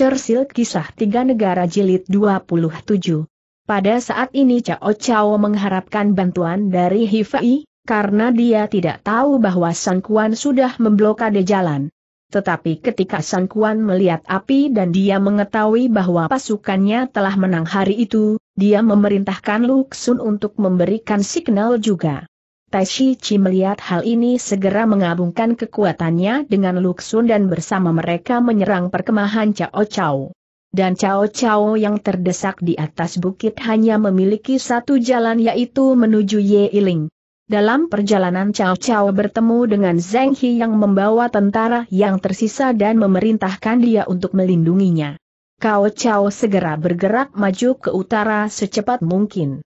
Churchill Kisah Tiga Negara Jilid 27. Pada saat ini Cao Cao mengharapkan bantuan dari Hifai, karena dia tidak tahu bahwa Sang Kuan sudah memblokade jalan. Tetapi ketika Sang Kuan melihat api dan dia mengetahui bahwa pasukannya telah menang hari itu, dia memerintahkan lu Xun untuk memberikan signal juga. Taishi Chi melihat hal ini segera mengabungkan kekuatannya dengan Luksun dan bersama mereka menyerang perkemahan Cao Cao. Dan Cao Cao yang terdesak di atas bukit hanya memiliki satu jalan yaitu menuju Ye Iling. Dalam perjalanan Cao Cao bertemu dengan Zheng He yang membawa tentara yang tersisa dan memerintahkan dia untuk melindunginya. Cao Cao segera bergerak maju ke utara secepat mungkin.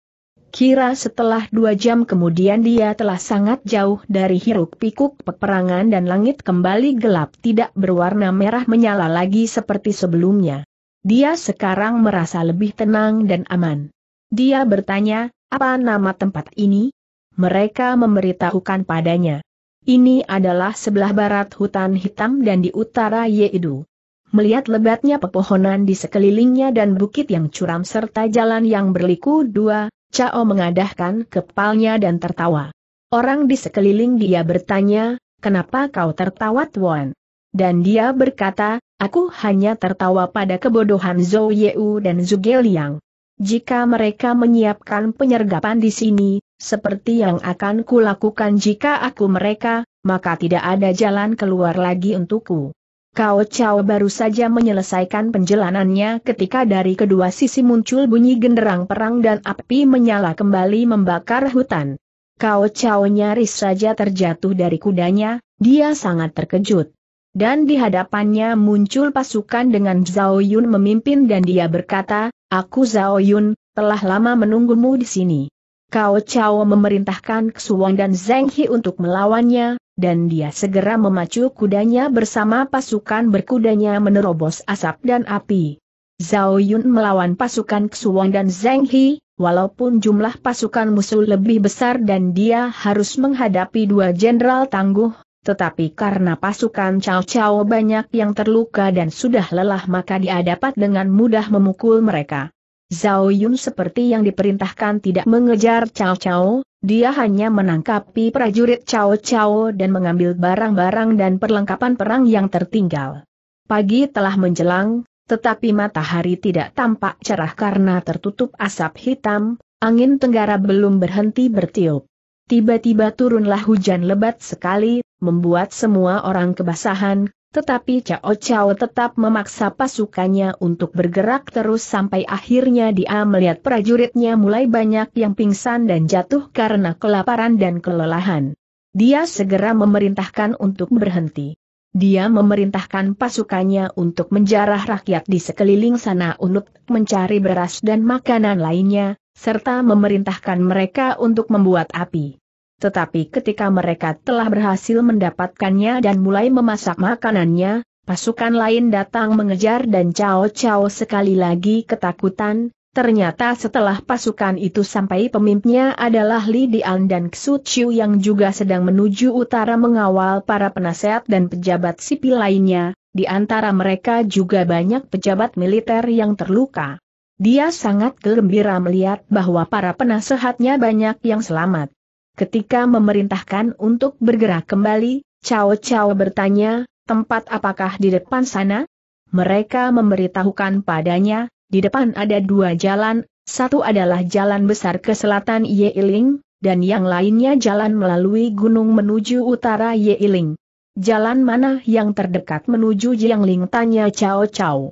Kira setelah dua jam kemudian dia telah sangat jauh dari hiruk pikuk peperangan dan langit kembali gelap tidak berwarna merah menyala lagi seperti sebelumnya. Dia sekarang merasa lebih tenang dan aman. Dia bertanya, apa nama tempat ini? Mereka memberitahukan padanya. Ini adalah sebelah barat hutan hitam dan di utara Yeidu. Melihat lebatnya pepohonan di sekelilingnya dan bukit yang curam serta jalan yang berliku dua, Cao mengadahkan kepalnya dan tertawa. Orang di sekeliling dia bertanya, kenapa kau tertawa Tuan? Dan dia berkata, aku hanya tertawa pada kebodohan Zhou Yeu dan Zhuge Liang. Jika mereka menyiapkan penyergapan di sini, seperti yang akan kulakukan jika aku mereka, maka tidak ada jalan keluar lagi untukku. Kau Chao baru saja menyelesaikan penjelanannya ketika dari kedua sisi muncul bunyi genderang perang dan api menyala kembali membakar hutan. Kau Chao nyaris saja terjatuh dari kudanya, dia sangat terkejut. Dan di hadapannya muncul pasukan dengan Zhao Yun memimpin dan dia berkata, Aku Zhao Yun, telah lama menunggumu di sini. Kau Chao memerintahkan Kesuwon dan Zheng He untuk melawannya, dan dia segera memacu kudanya bersama pasukan berkudanya menerobos asap dan api. Zhao Yun melawan pasukan Xuan dan Zheng He, walaupun jumlah pasukan musuh lebih besar dan dia harus menghadapi dua jenderal tangguh, tetapi karena pasukan Cao Cao banyak yang terluka dan sudah lelah maka dia dapat dengan mudah memukul mereka. Zhao Yun seperti yang diperintahkan tidak mengejar Cao Cao, dia hanya menangkapi prajurit Cao Cao dan mengambil barang-barang dan perlengkapan perang yang tertinggal. Pagi telah menjelang, tetapi matahari tidak tampak cerah karena tertutup asap hitam, angin tenggara belum berhenti bertiup. Tiba-tiba turunlah hujan lebat sekali, membuat semua orang kebasahan, tetapi Cao Cao tetap memaksa pasukannya untuk bergerak terus sampai akhirnya dia melihat prajuritnya mulai banyak yang pingsan dan jatuh karena kelaparan dan kelelahan. Dia segera memerintahkan untuk berhenti. Dia memerintahkan pasukannya untuk menjarah rakyat di sekeliling sana untuk mencari beras dan makanan lainnya, serta memerintahkan mereka untuk membuat api. Tetapi ketika mereka telah berhasil mendapatkannya dan mulai memasak makanannya, pasukan lain datang mengejar dan Cao Cao sekali lagi ketakutan, Ternyata setelah pasukan itu sampai pemimpinnya adalah Li Dian dan Xu Chiu yang juga sedang menuju utara mengawal para penasehat dan pejabat sipil lainnya, di antara mereka juga banyak pejabat militer yang terluka. Dia sangat gembira melihat bahwa para penasehatnya banyak yang selamat. Ketika memerintahkan untuk bergerak kembali, Cao Cao bertanya, tempat apakah di depan sana? Mereka memberitahukan padanya, di depan ada dua jalan, satu adalah jalan besar ke selatan Yeiling, dan yang lainnya jalan melalui gunung menuju utara Yeiling. Jalan mana yang terdekat menuju Jiangling tanya Cao Cao.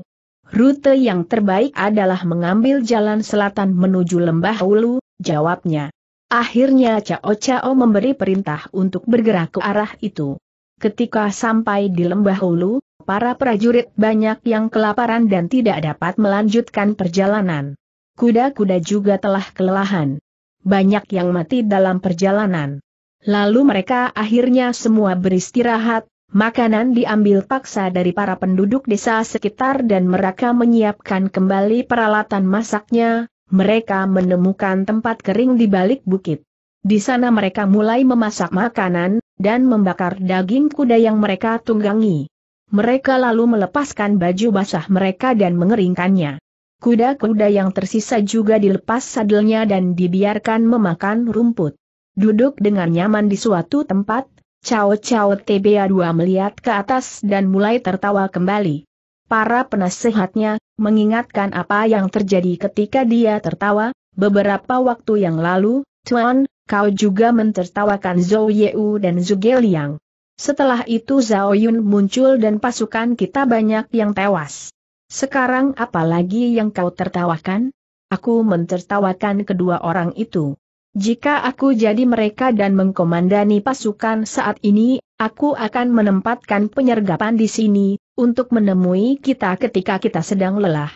Rute yang terbaik adalah mengambil jalan selatan menuju Lembah Hulu, jawabnya. Akhirnya Cao Cao memberi perintah untuk bergerak ke arah itu. Ketika sampai di lembah hulu, para prajurit banyak yang kelaparan dan tidak dapat melanjutkan perjalanan. Kuda-kuda juga telah kelelahan. Banyak yang mati dalam perjalanan. Lalu mereka akhirnya semua beristirahat, makanan diambil paksa dari para penduduk desa sekitar dan mereka menyiapkan kembali peralatan masaknya, mereka menemukan tempat kering di balik bukit. Di sana mereka mulai memasak makanan, dan membakar daging kuda yang mereka tunggangi. Mereka lalu melepaskan baju basah mereka dan mengeringkannya. Kuda-kuda yang tersisa juga dilepas sadelnya dan dibiarkan memakan rumput. Duduk dengan nyaman di suatu tempat, Cao Cao TBA2 melihat ke atas dan mulai tertawa kembali. Para penasehatnya, mengingatkan apa yang terjadi ketika dia tertawa, beberapa waktu yang lalu, Tuan, kau juga mentertawakan Zhou Yeu dan Zhuge Liang. Setelah itu Zhao Yun muncul dan pasukan kita banyak yang tewas. Sekarang apalagi yang kau tertawakan? Aku mentertawakan kedua orang itu. Jika aku jadi mereka dan mengkomandani pasukan saat ini, aku akan menempatkan penyergapan di sini, untuk menemui kita ketika kita sedang lelah.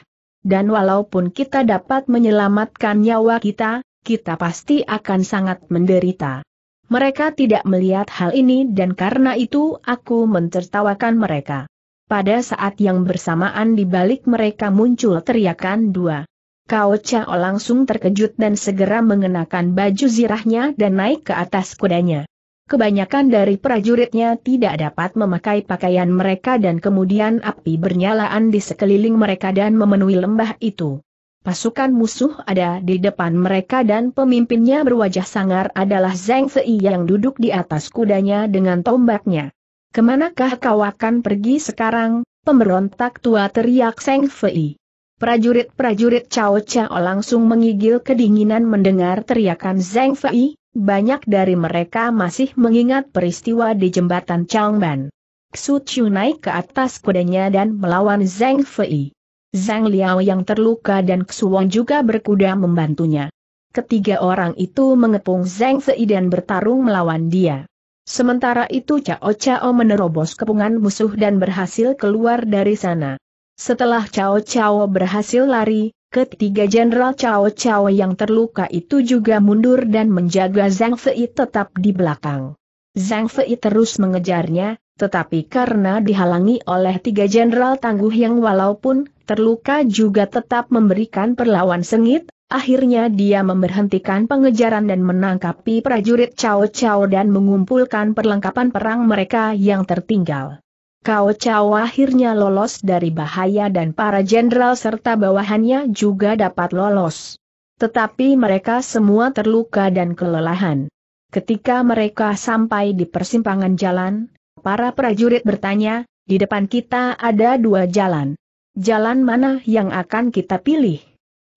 Dan walaupun kita dapat menyelamatkan nyawa kita, kita pasti akan sangat menderita. Mereka tidak melihat hal ini dan karena itu aku mentertawakan mereka. Pada saat yang bersamaan di balik mereka muncul teriakan dua. Kao Chao langsung terkejut dan segera mengenakan baju zirahnya dan naik ke atas kudanya. Kebanyakan dari prajuritnya tidak dapat memakai pakaian mereka dan kemudian api bernyalaan di sekeliling mereka dan memenuhi lembah itu. Pasukan musuh ada di depan mereka dan pemimpinnya berwajah sangar adalah Zeng Fei yang duduk di atas kudanya dengan tombaknya. Kemanakah kau akan pergi sekarang, pemberontak tua teriak Zeng Fei. Prajurit-prajurit Cao Cao langsung mengigil kedinginan mendengar teriakan Zeng Fei, banyak dari mereka masih mengingat peristiwa di jembatan Changban. Xu Chu naik ke atas kudanya dan melawan Zhang Fei. Zhang Liao yang terluka dan Xu Wang juga berkuda membantunya. Ketiga orang itu mengepung Zhang Fei dan bertarung melawan dia. Sementara itu Cao Cao menerobos kepungan musuh dan berhasil keluar dari sana. Setelah Cao Cao berhasil lari, Ketiga Jenderal Cao Cao yang terluka itu juga mundur dan menjaga Zhang Fei tetap di belakang. Zhang Fei terus mengejarnya, tetapi karena dihalangi oleh tiga jenderal tangguh yang walaupun terluka juga tetap memberikan perlawan sengit, akhirnya dia memberhentikan pengejaran dan menangkapi prajurit Cao Cao dan mengumpulkan perlengkapan perang mereka yang tertinggal. Kau Cao akhirnya lolos dari bahaya dan para jenderal serta bawahannya juga dapat lolos. Tetapi mereka semua terluka dan kelelahan. Ketika mereka sampai di persimpangan jalan, para prajurit bertanya, di depan kita ada dua jalan. Jalan mana yang akan kita pilih?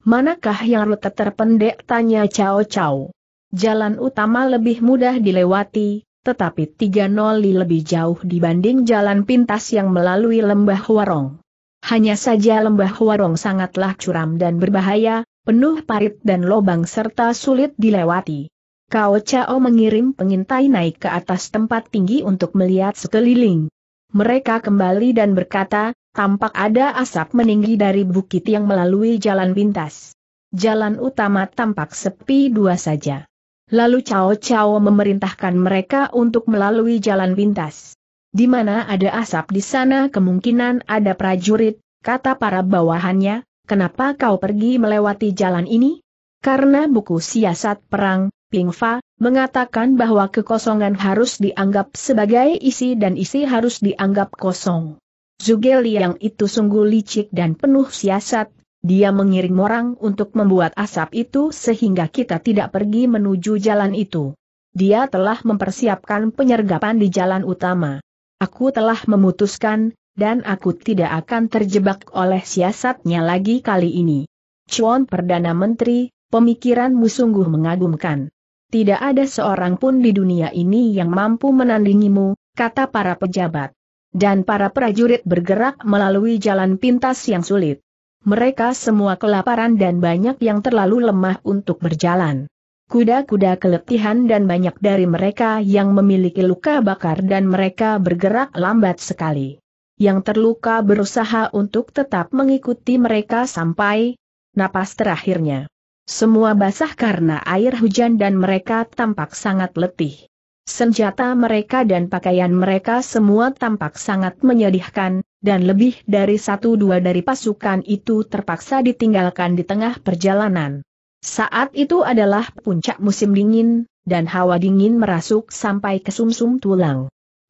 Manakah yang rute terpendek tanya Cao Cao. Jalan utama lebih mudah dilewati, tetapi 3.0 lebih jauh dibanding jalan pintas yang melalui lembah warong. Hanya saja lembah warong sangatlah curam dan berbahaya, penuh parit dan lobang serta sulit dilewati. Kao Chao mengirim pengintai naik ke atas tempat tinggi untuk melihat sekeliling. Mereka kembali dan berkata, tampak ada asap meninggi dari bukit yang melalui jalan pintas. Jalan utama tampak sepi dua saja. Lalu Cao Cao memerintahkan mereka untuk melalui jalan pintas. Di mana ada asap di sana kemungkinan ada prajurit, kata para bawahannya, kenapa kau pergi melewati jalan ini? Karena buku siasat perang, Ping Fa, mengatakan bahwa kekosongan harus dianggap sebagai isi dan isi harus dianggap kosong. Zugeli yang itu sungguh licik dan penuh siasat, dia mengirim orang untuk membuat asap itu sehingga kita tidak pergi menuju jalan itu. Dia telah mempersiapkan penyergapan di jalan utama. Aku telah memutuskan, dan aku tidak akan terjebak oleh siasatnya lagi kali ini. Chuan Perdana Menteri, pemikiranmu sungguh mengagumkan. Tidak ada seorang pun di dunia ini yang mampu menandingimu, kata para pejabat. Dan para prajurit bergerak melalui jalan pintas yang sulit. Mereka semua kelaparan dan banyak yang terlalu lemah untuk berjalan. Kuda-kuda keletihan dan banyak dari mereka yang memiliki luka bakar dan mereka bergerak lambat sekali. Yang terluka berusaha untuk tetap mengikuti mereka sampai napas terakhirnya. Semua basah karena air hujan dan mereka tampak sangat letih. Senjata mereka dan pakaian mereka semua tampak sangat menyedihkan, dan lebih dari satu dua dari pasukan itu terpaksa ditinggalkan di tengah perjalanan. Saat itu adalah puncak musim dingin, dan hawa dingin merasuk sampai ke sumsum -sum tulang.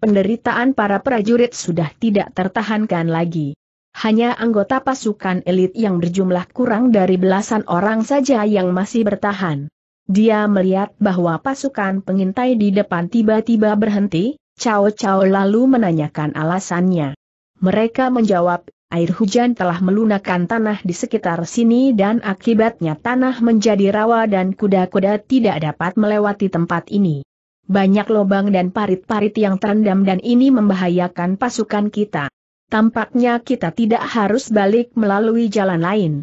Penderitaan para prajurit sudah tidak tertahankan lagi. Hanya anggota pasukan elit yang berjumlah kurang dari belasan orang saja yang masih bertahan. Dia melihat bahwa pasukan pengintai di depan tiba-tiba berhenti, Cao Cao lalu menanyakan alasannya. Mereka menjawab, air hujan telah melunakkan tanah di sekitar sini dan akibatnya tanah menjadi rawa dan kuda-kuda tidak dapat melewati tempat ini. Banyak lubang dan parit-parit yang terendam dan ini membahayakan pasukan kita. Tampaknya kita tidak harus balik melalui jalan lain.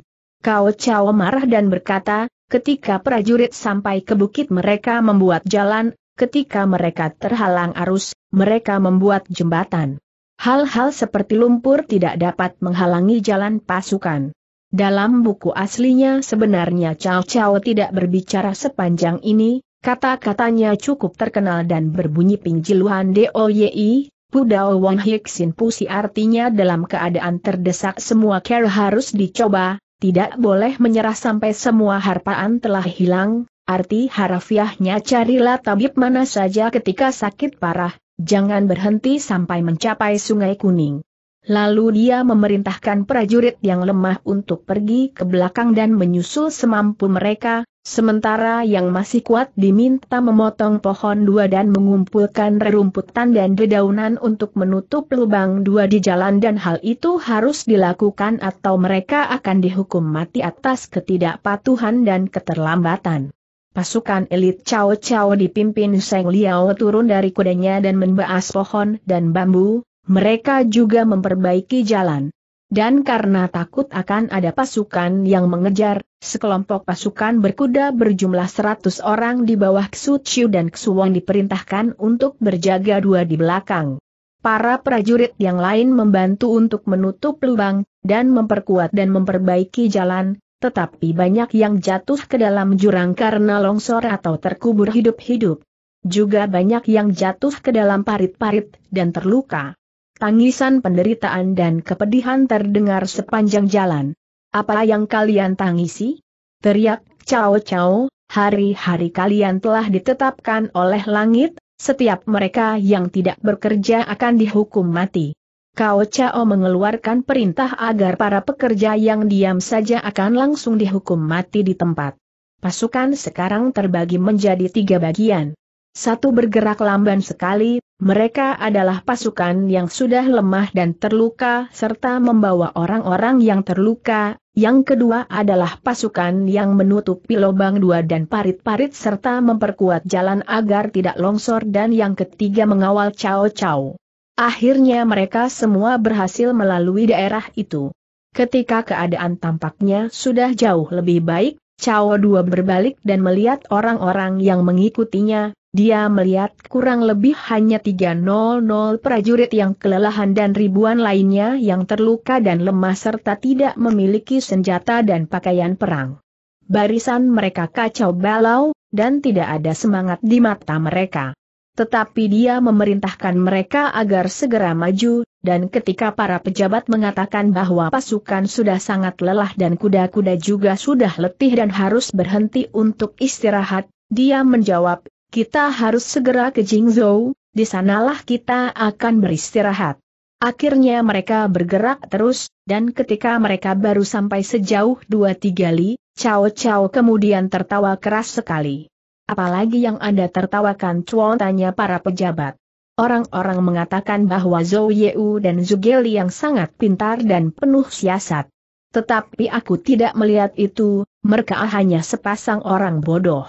Kau, Chao marah dan berkata, ketika prajurit sampai ke bukit mereka membuat jalan, ketika mereka terhalang arus, mereka membuat jembatan. Hal-hal seperti lumpur tidak dapat menghalangi jalan pasukan. Dalam buku aslinya sebenarnya Cao Cao tidak berbicara sepanjang ini, kata-katanya cukup terkenal dan berbunyi pinjiluan DOYI, Pudao Wang Hiksin Pusi artinya dalam keadaan terdesak semua care harus dicoba, tidak boleh menyerah sampai semua harpaan telah hilang, arti harafiahnya carilah tabib mana saja ketika sakit parah, Jangan berhenti sampai mencapai sungai kuning. Lalu dia memerintahkan prajurit yang lemah untuk pergi ke belakang dan menyusul semampu mereka, sementara yang masih kuat diminta memotong pohon dua dan mengumpulkan rerumputan dan dedaunan untuk menutup lubang dua di jalan dan hal itu harus dilakukan atau mereka akan dihukum mati atas ketidakpatuhan dan keterlambatan. Pasukan elit Cao Cao dipimpin Seng Liao turun dari kudanya dan membaas pohon dan bambu, mereka juga memperbaiki jalan. Dan karena takut akan ada pasukan yang mengejar, sekelompok pasukan berkuda berjumlah 100 orang di bawah Xu Chiu dan Xu Wang diperintahkan untuk berjaga dua di belakang. Para prajurit yang lain membantu untuk menutup lubang, dan memperkuat dan memperbaiki jalan, tetapi banyak yang jatuh ke dalam jurang karena longsor atau terkubur hidup-hidup. Juga banyak yang jatuh ke dalam parit-parit dan terluka. Tangisan penderitaan dan kepedihan terdengar sepanjang jalan. Apa yang kalian tangisi? Teriak, Cao Cao, hari-hari kalian telah ditetapkan oleh langit, setiap mereka yang tidak bekerja akan dihukum mati. Kao Chao mengeluarkan perintah agar para pekerja yang diam saja akan langsung dihukum mati di tempat. Pasukan sekarang terbagi menjadi tiga bagian. Satu bergerak lamban sekali, mereka adalah pasukan yang sudah lemah dan terluka serta membawa orang-orang yang terluka, yang kedua adalah pasukan yang menutupi lubang dua dan parit-parit serta memperkuat jalan agar tidak longsor dan yang ketiga mengawal cao-cao. Akhirnya mereka semua berhasil melalui daerah itu. Ketika keadaan tampaknya sudah jauh lebih baik, Cao Dua berbalik dan melihat orang-orang yang mengikutinya, dia melihat kurang lebih hanya 300 prajurit yang kelelahan dan ribuan lainnya yang terluka dan lemah serta tidak memiliki senjata dan pakaian perang. Barisan mereka kacau balau, dan tidak ada semangat di mata mereka. Tetapi dia memerintahkan mereka agar segera maju, dan ketika para pejabat mengatakan bahwa pasukan sudah sangat lelah dan kuda-kuda juga sudah letih dan harus berhenti untuk istirahat, dia menjawab, kita harus segera ke Jingzhou, di sanalah kita akan beristirahat. Akhirnya mereka bergerak terus, dan ketika mereka baru sampai sejauh dua tiga li, Cao Cao kemudian tertawa keras sekali. Apalagi yang Anda tertawakan cuan tanya para pejabat. Orang-orang mengatakan bahwa Zhou Yeu dan Zugeli yang sangat pintar dan penuh siasat. Tetapi aku tidak melihat itu, mereka hanya sepasang orang bodoh.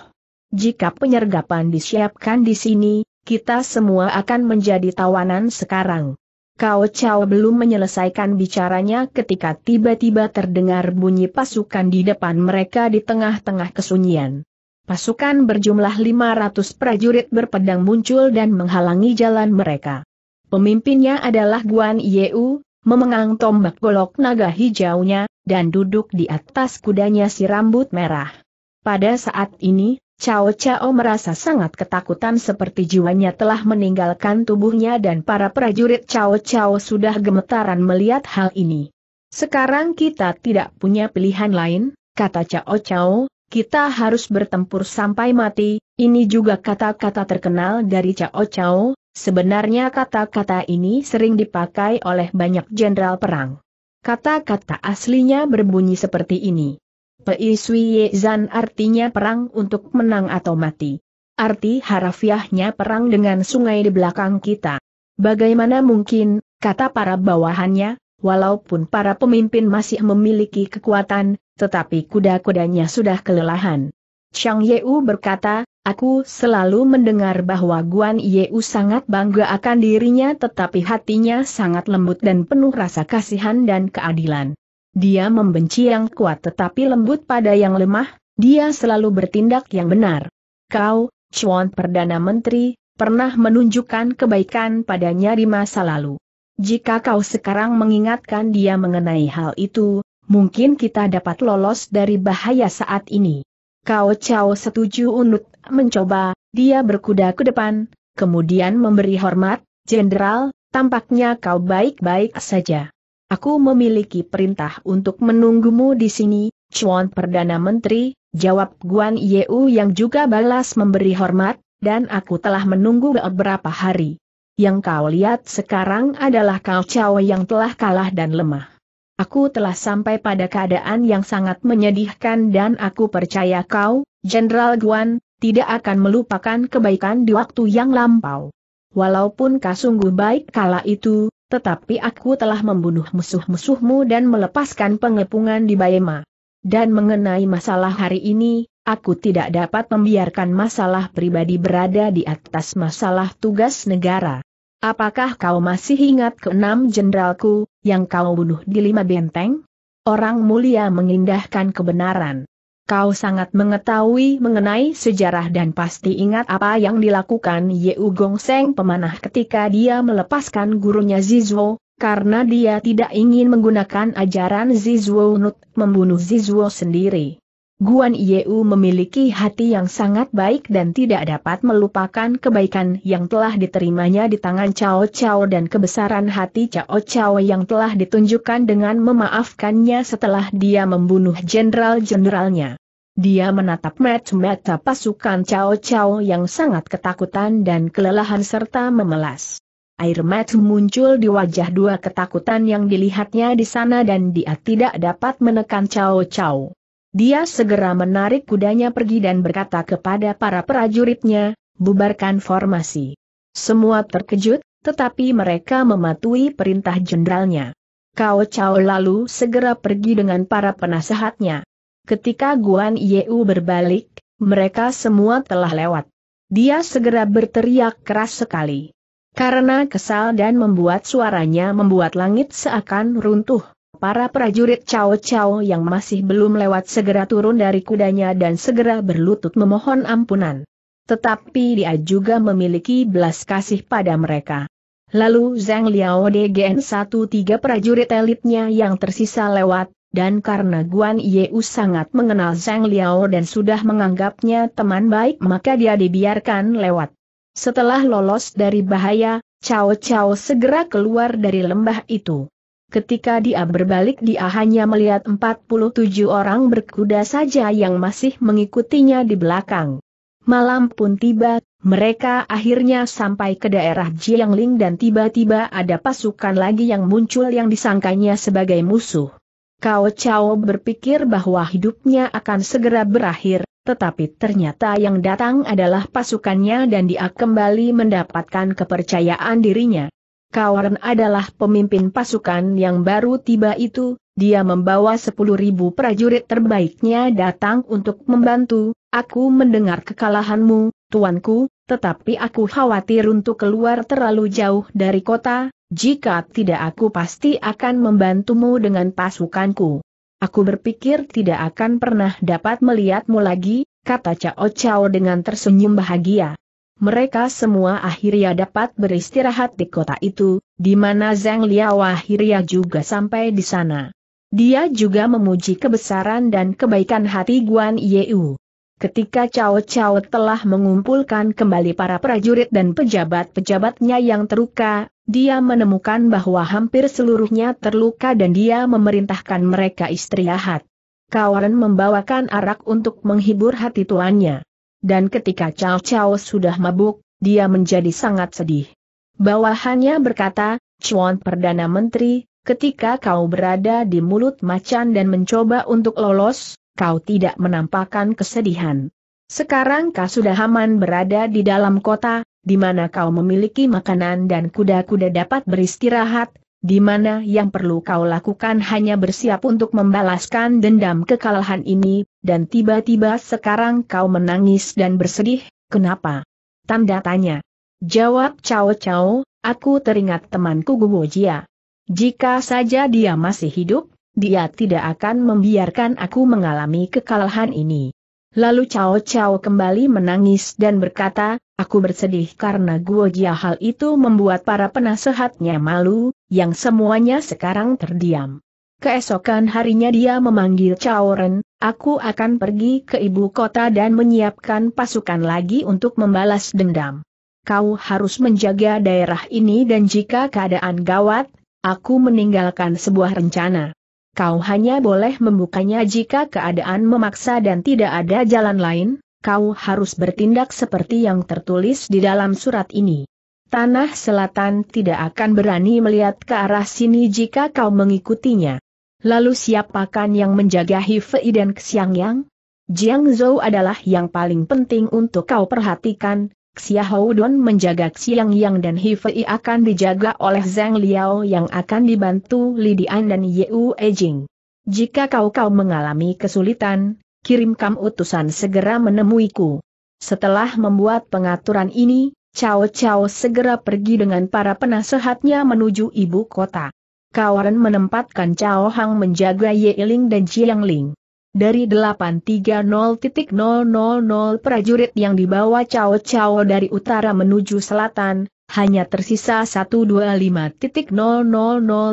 Jika penyergapan disiapkan di sini, kita semua akan menjadi tawanan sekarang. Kau Chao belum menyelesaikan bicaranya ketika tiba-tiba terdengar bunyi pasukan di depan mereka di tengah-tengah kesunyian. Pasukan berjumlah 500 prajurit berpedang muncul dan menghalangi jalan mereka. Pemimpinnya adalah Guan Yeu, memegang tombak golok naga hijaunya, dan duduk di atas kudanya si rambut merah. Pada saat ini, Cao Cao merasa sangat ketakutan seperti jiwanya telah meninggalkan tubuhnya dan para prajurit Cao Cao sudah gemetaran melihat hal ini. Sekarang kita tidak punya pilihan lain, kata Cao Cao, kita harus bertempur sampai mati, ini juga kata-kata terkenal dari Cao Cao, sebenarnya kata-kata ini sering dipakai oleh banyak jenderal perang. Kata-kata aslinya berbunyi seperti ini. Pei Sui Zan artinya perang untuk menang atau mati. Arti harafiahnya perang dengan sungai di belakang kita. Bagaimana mungkin, kata para bawahannya, walaupun para pemimpin masih memiliki kekuatan, tetapi kuda-kudanya sudah kelelahan. Chang Yeu berkata, Aku selalu mendengar bahwa Guan Yeu sangat bangga akan dirinya tetapi hatinya sangat lembut dan penuh rasa kasihan dan keadilan. Dia membenci yang kuat tetapi lembut pada yang lemah, dia selalu bertindak yang benar. Kau, Chuan Perdana Menteri, pernah menunjukkan kebaikan padanya di masa lalu. Jika kau sekarang mengingatkan dia mengenai hal itu, mungkin kita dapat lolos dari bahaya saat ini. Kau Chao setuju Unut mencoba, dia berkuda ke depan, kemudian memberi hormat, Jenderal, tampaknya kau baik-baik saja. Aku memiliki perintah untuk menunggumu di sini, Chuan Perdana Menteri, jawab Guan Yeu yang juga balas memberi hormat, dan aku telah menunggu beberapa hari. Yang kau lihat sekarang adalah kau Chao yang telah kalah dan lemah. Aku telah sampai pada keadaan yang sangat menyedihkan dan aku percaya kau, Jenderal Guan, tidak akan melupakan kebaikan di waktu yang lampau. Walaupun kau sungguh baik kala itu, tetapi aku telah membunuh musuh-musuhmu dan melepaskan pengepungan di Bayema. Dan mengenai masalah hari ini, aku tidak dapat membiarkan masalah pribadi berada di atas masalah tugas negara. Apakah kau masih ingat keenam jenderalku, yang kau bunuh di lima benteng? Orang mulia mengindahkan kebenaran. Kau sangat mengetahui mengenai sejarah dan pasti ingat apa yang dilakukan Yeu Gongseng pemanah ketika dia melepaskan gurunya Zizuo, karena dia tidak ingin menggunakan ajaran Zizuo Nut membunuh Zizuo sendiri. Guan Yeu memiliki hati yang sangat baik dan tidak dapat melupakan kebaikan yang telah diterimanya di tangan Cao Cao dan kebesaran hati Cao Cao yang telah ditunjukkan dengan memaafkannya setelah dia membunuh jenderal-jenderalnya. Dia menatap mata-mata pasukan Cao Cao yang sangat ketakutan dan kelelahan serta memelas. Air mata muncul di wajah dua ketakutan yang dilihatnya di sana dan dia tidak dapat menekan Cao Cao. Dia segera menarik kudanya pergi dan berkata kepada para prajuritnya, bubarkan formasi. Semua terkejut, tetapi mereka mematuhi perintah jenderalnya. Kau, Chao lalu segera pergi dengan para penasehatnya. Ketika Guan Yeu berbalik, mereka semua telah lewat. Dia segera berteriak keras sekali. Karena kesal dan membuat suaranya membuat langit seakan runtuh. Para prajurit Cao Cao yang masih belum lewat segera turun dari kudanya dan segera berlutut memohon ampunan. Tetapi dia juga memiliki belas kasih pada mereka. Lalu Zhang Liao DGN 13 prajurit elitnya yang tersisa lewat, dan karena Guan Yeu sangat mengenal Zhang Liao dan sudah menganggapnya teman baik maka dia dibiarkan lewat. Setelah lolos dari bahaya, Cao Cao segera keluar dari lembah itu. Ketika dia berbalik dia hanya melihat 47 orang berkuda saja yang masih mengikutinya di belakang. Malam pun tiba, mereka akhirnya sampai ke daerah Jiangling dan tiba-tiba ada pasukan lagi yang muncul yang disangkanya sebagai musuh. Kao Chao berpikir bahwa hidupnya akan segera berakhir, tetapi ternyata yang datang adalah pasukannya dan dia kembali mendapatkan kepercayaan dirinya. Kawaran adalah pemimpin pasukan yang baru tiba itu, dia membawa sepuluh ribu prajurit terbaiknya datang untuk membantu, aku mendengar kekalahanmu, tuanku, tetapi aku khawatir untuk keluar terlalu jauh dari kota, jika tidak aku pasti akan membantumu dengan pasukanku. Aku berpikir tidak akan pernah dapat melihatmu lagi, kata Cao Cao dengan tersenyum bahagia mereka semua akhirnya dapat beristirahat di kota itu, di mana Zhang Liao akhirnya juga sampai di sana. Dia juga memuji kebesaran dan kebaikan hati Guan Yeu. Ketika Cao Cao telah mengumpulkan kembali para prajurit dan pejabat-pejabatnya yang terluka, dia menemukan bahwa hampir seluruhnya terluka dan dia memerintahkan mereka istirahat. Kawan membawakan arak untuk menghibur hati tuannya dan ketika Cao Cao sudah mabuk, dia menjadi sangat sedih. Bawahannya berkata, Chuan Perdana Menteri, ketika kau berada di mulut macan dan mencoba untuk lolos, kau tidak menampakkan kesedihan. Sekarang kau sudah aman berada di dalam kota, di mana kau memiliki makanan dan kuda-kuda dapat beristirahat, di mana yang perlu kau lakukan hanya bersiap untuk membalaskan dendam kekalahan ini, dan tiba-tiba sekarang kau menangis dan bersedih, kenapa? Tanda tanya. Jawab Cao Cao, aku teringat temanku Guo Jia. Jika saja dia masih hidup, dia tidak akan membiarkan aku mengalami kekalahan ini. Lalu Cao Cao kembali menangis dan berkata, aku bersedih karena Guo Jia hal itu membuat para penasehatnya malu, yang semuanya sekarang terdiam. Keesokan harinya dia memanggil Chaoren, aku akan pergi ke ibu kota dan menyiapkan pasukan lagi untuk membalas dendam. Kau harus menjaga daerah ini dan jika keadaan gawat, aku meninggalkan sebuah rencana. Kau hanya boleh membukanya jika keadaan memaksa dan tidak ada jalan lain, kau harus bertindak seperti yang tertulis di dalam surat ini. Tanah selatan tidak akan berani melihat ke arah sini jika kau mengikutinya. Lalu siapakan yang menjaga Hifei dan Xiangyang? Jiang Zhou adalah yang paling penting untuk kau perhatikan. Xia menjaga Xiangyang Yang dan Hifei akan dijaga oleh Zhang Liao yang akan dibantu Lidian dan Wu Ejing. Jika kau-kau mengalami kesulitan, kirimkan utusan segera menemuiku. Setelah membuat pengaturan ini, Cao Cao segera pergi dengan para penasehatnya menuju ibu kota. Kawaran menempatkan Cao Hang menjaga Ye Ling dan Jiang Ling. Dari 830.000 prajurit yang dibawa Cao Cao dari utara menuju selatan, hanya tersisa 125.000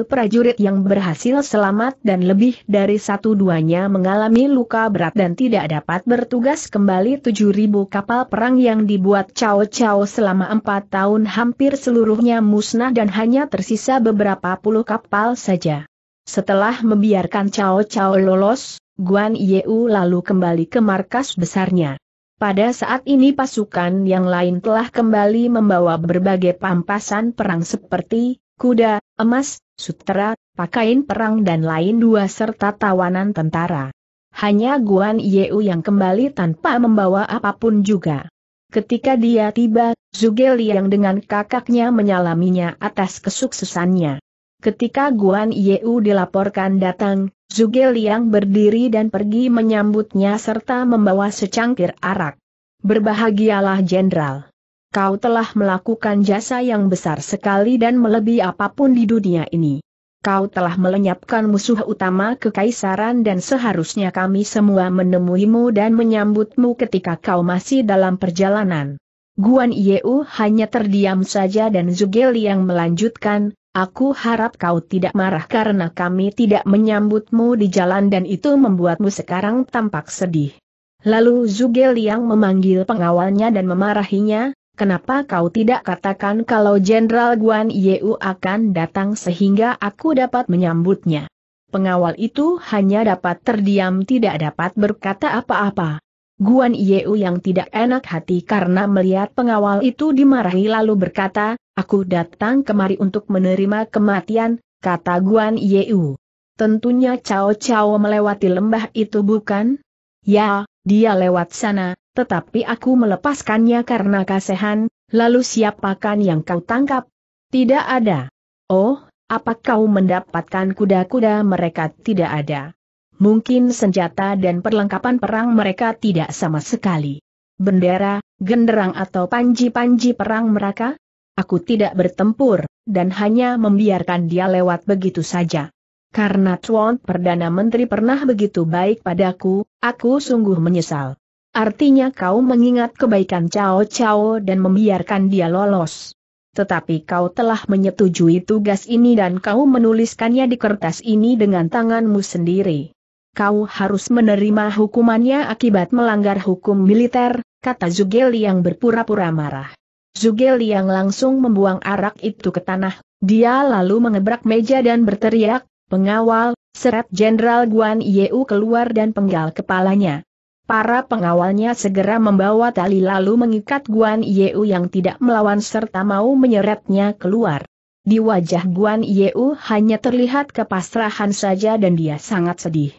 prajurit yang berhasil selamat dan lebih dari satu duanya mengalami luka berat dan tidak dapat bertugas kembali 7.000 kapal perang yang dibuat Cao Cao selama 4 tahun hampir seluruhnya musnah dan hanya tersisa beberapa puluh kapal saja. Setelah membiarkan Cao Cao lolos, Guan Yeu lalu kembali ke markas besarnya. Pada saat ini pasukan yang lain telah kembali membawa berbagai pampasan perang seperti kuda, emas, sutera, pakaian perang dan lain dua serta tawanan tentara. Hanya Guan Yeu yang kembali tanpa membawa apapun juga. Ketika dia tiba, Zugeli yang dengan kakaknya menyalaminya atas kesuksesannya. Ketika Guan Yeu dilaporkan datang, Zuge Liang berdiri dan pergi menyambutnya serta membawa secangkir arak. Berbahagialah Jenderal. Kau telah melakukan jasa yang besar sekali dan melebihi apapun di dunia ini. Kau telah melenyapkan musuh utama kekaisaran dan seharusnya kami semua menemuimu dan menyambutmu ketika kau masih dalam perjalanan. Guan Yeu hanya terdiam saja dan Zuge Liang melanjutkan, Aku harap kau tidak marah karena kami tidak menyambutmu di jalan dan itu membuatmu sekarang tampak sedih. Lalu Zugel Liang memanggil pengawalnya dan memarahinya, kenapa kau tidak katakan kalau Jenderal Guan Yeu akan datang sehingga aku dapat menyambutnya. Pengawal itu hanya dapat terdiam tidak dapat berkata apa-apa. Guan Yeu yang tidak enak hati karena melihat pengawal itu dimarahi lalu berkata, aku datang kemari untuk menerima kematian, kata Guan Yeu. Tentunya Cao Cao melewati lembah itu bukan? Ya, dia lewat sana, tetapi aku melepaskannya karena kasihan, lalu siapakan yang kau tangkap? Tidak ada. Oh, apa kau mendapatkan kuda-kuda mereka tidak ada? mungkin senjata dan perlengkapan perang mereka tidak sama sekali. Bendera, genderang atau panji-panji perang mereka? Aku tidak bertempur, dan hanya membiarkan dia lewat begitu saja. Karena Tuan Perdana Menteri pernah begitu baik padaku, aku sungguh menyesal. Artinya kau mengingat kebaikan Cao Cao dan membiarkan dia lolos. Tetapi kau telah menyetujui tugas ini dan kau menuliskannya di kertas ini dengan tanganmu sendiri kau harus menerima hukumannya akibat melanggar hukum militer, kata Zugeli yang berpura-pura marah. Zugeli yang langsung membuang arak itu ke tanah, dia lalu mengebrak meja dan berteriak, pengawal, seret Jenderal Guan Yeu keluar dan penggal kepalanya. Para pengawalnya segera membawa tali lalu mengikat Guan Yeu yang tidak melawan serta mau menyeretnya keluar. Di wajah Guan Yeu hanya terlihat kepasrahan saja dan dia sangat sedih.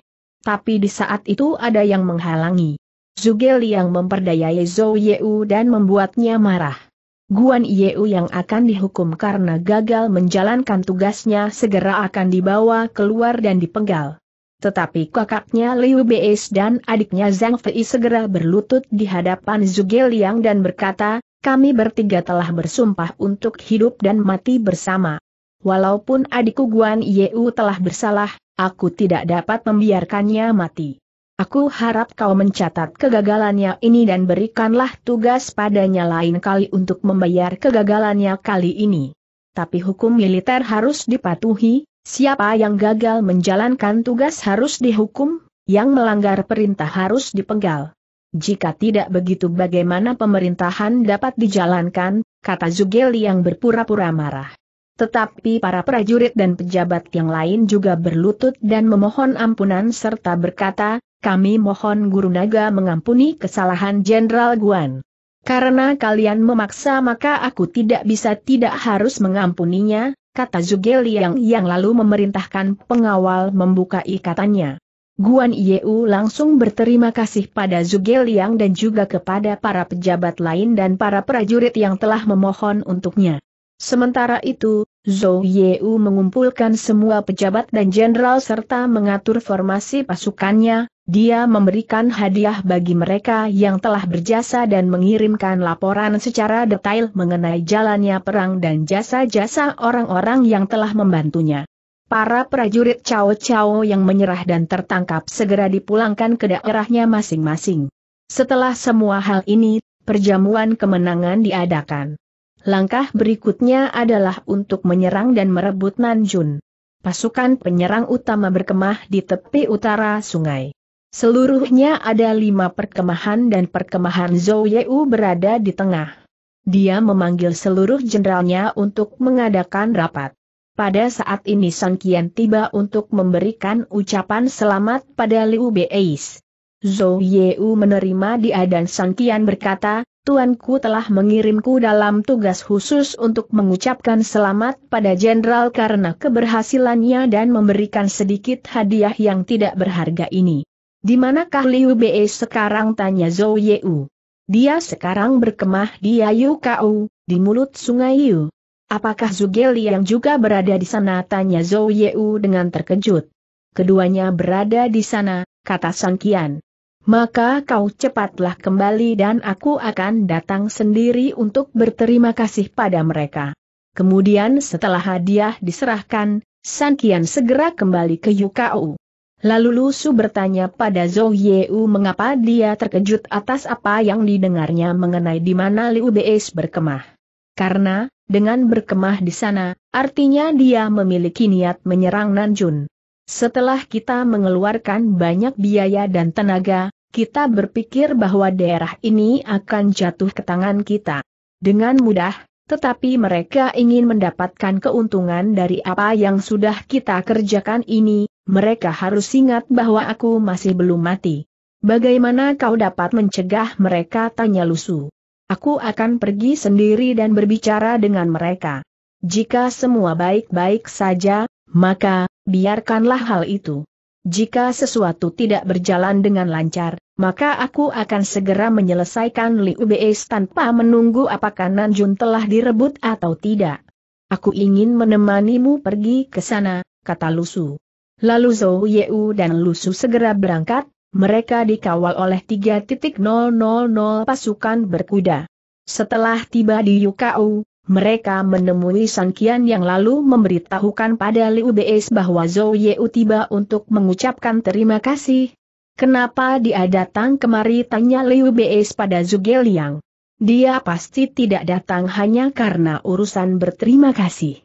Tapi di saat itu ada yang menghalangi. Zugel yang memperdayai Zhou Yeu dan membuatnya marah. Guan Yeu yang akan dihukum karena gagal menjalankan tugasnya segera akan dibawa keluar dan dipenggal. Tetapi kakaknya Liu Beis dan adiknya Zhang Fei segera berlutut di hadapan Zugel yang dan berkata, kami bertiga telah bersumpah untuk hidup dan mati bersama. Walaupun adikku Guan Yeu telah bersalah, aku tidak dapat membiarkannya mati. Aku harap kau mencatat kegagalannya ini dan berikanlah tugas padanya lain kali untuk membayar kegagalannya kali ini. Tapi hukum militer harus dipatuhi, siapa yang gagal menjalankan tugas harus dihukum, yang melanggar perintah harus dipenggal. Jika tidak begitu bagaimana pemerintahan dapat dijalankan, kata Zugeli yang berpura-pura marah. Tetapi para prajurit dan pejabat yang lain juga berlutut dan memohon ampunan serta berkata, kami mohon Guru Naga mengampuni kesalahan Jenderal Guan. Karena kalian memaksa maka aku tidak bisa tidak harus mengampuninya, kata Zugeli yang, yang lalu memerintahkan pengawal membuka ikatannya. Guan Yeu langsung berterima kasih pada Zugeliang dan juga kepada para pejabat lain dan para prajurit yang telah memohon untuknya. Sementara itu, Zhou Yeu mengumpulkan semua pejabat dan jenderal serta mengatur formasi pasukannya, dia memberikan hadiah bagi mereka yang telah berjasa dan mengirimkan laporan secara detail mengenai jalannya perang dan jasa-jasa orang-orang yang telah membantunya. Para prajurit Cao Cao yang menyerah dan tertangkap segera dipulangkan ke daerahnya masing-masing. Setelah semua hal ini, perjamuan kemenangan diadakan. Langkah berikutnya adalah untuk menyerang dan merebut Nanjun. Pasukan penyerang utama berkemah di tepi utara sungai. Seluruhnya ada lima perkemahan dan perkemahan Zhou Yeu berada di tengah. Dia memanggil seluruh jenderalnya untuk mengadakan rapat. Pada saat ini Sang Kian tiba untuk memberikan ucapan selamat pada Liu Beis. Zhou Yeu menerima dia dan Sang Kian berkata, Tuanku telah mengirimku dalam tugas khusus untuk mengucapkan selamat pada jenderal karena keberhasilannya dan memberikan sedikit hadiah yang tidak berharga ini. Di manakah Liu Bei sekarang tanya Zhou Yeu? Dia sekarang berkemah di Ayu Kau, di mulut sungai Yu. Apakah Zugeli yang juga berada di sana tanya Zhou Yeu dengan terkejut. Keduanya berada di sana, kata Sang Kian maka kau cepatlah kembali dan aku akan datang sendiri untuk berterima kasih pada mereka. Kemudian setelah hadiah diserahkan, San segera kembali ke Yukau. Lalu Lusu bertanya pada Zhou Yeu mengapa dia terkejut atas apa yang didengarnya mengenai di mana Liu Beis berkemah. Karena, dengan berkemah di sana, artinya dia memiliki niat menyerang Nanjun. Setelah kita mengeluarkan banyak biaya dan tenaga, kita berpikir bahwa daerah ini akan jatuh ke tangan kita. Dengan mudah, tetapi mereka ingin mendapatkan keuntungan dari apa yang sudah kita kerjakan ini, mereka harus ingat bahwa aku masih belum mati. Bagaimana kau dapat mencegah mereka tanya Lusu. Aku akan pergi sendiri dan berbicara dengan mereka. Jika semua baik-baik saja, maka, biarkanlah hal itu. Jika sesuatu tidak berjalan dengan lancar, maka aku akan segera menyelesaikan Liu Beis tanpa menunggu apakah Nanjun telah direbut atau tidak. Aku ingin menemanimu pergi ke sana, kata Lusu. Lalu Zhou Yeu dan Lusu segera berangkat, mereka dikawal oleh 3.000 pasukan berkuda. Setelah tiba di Yukau, mereka menemui San Kian yang lalu memberitahukan pada Liu Beis bahwa Zhou Yeu tiba untuk mengucapkan terima kasih, Kenapa dia datang kemari tanya Liu Beis pada Liang. Dia pasti tidak datang hanya karena urusan berterima kasih.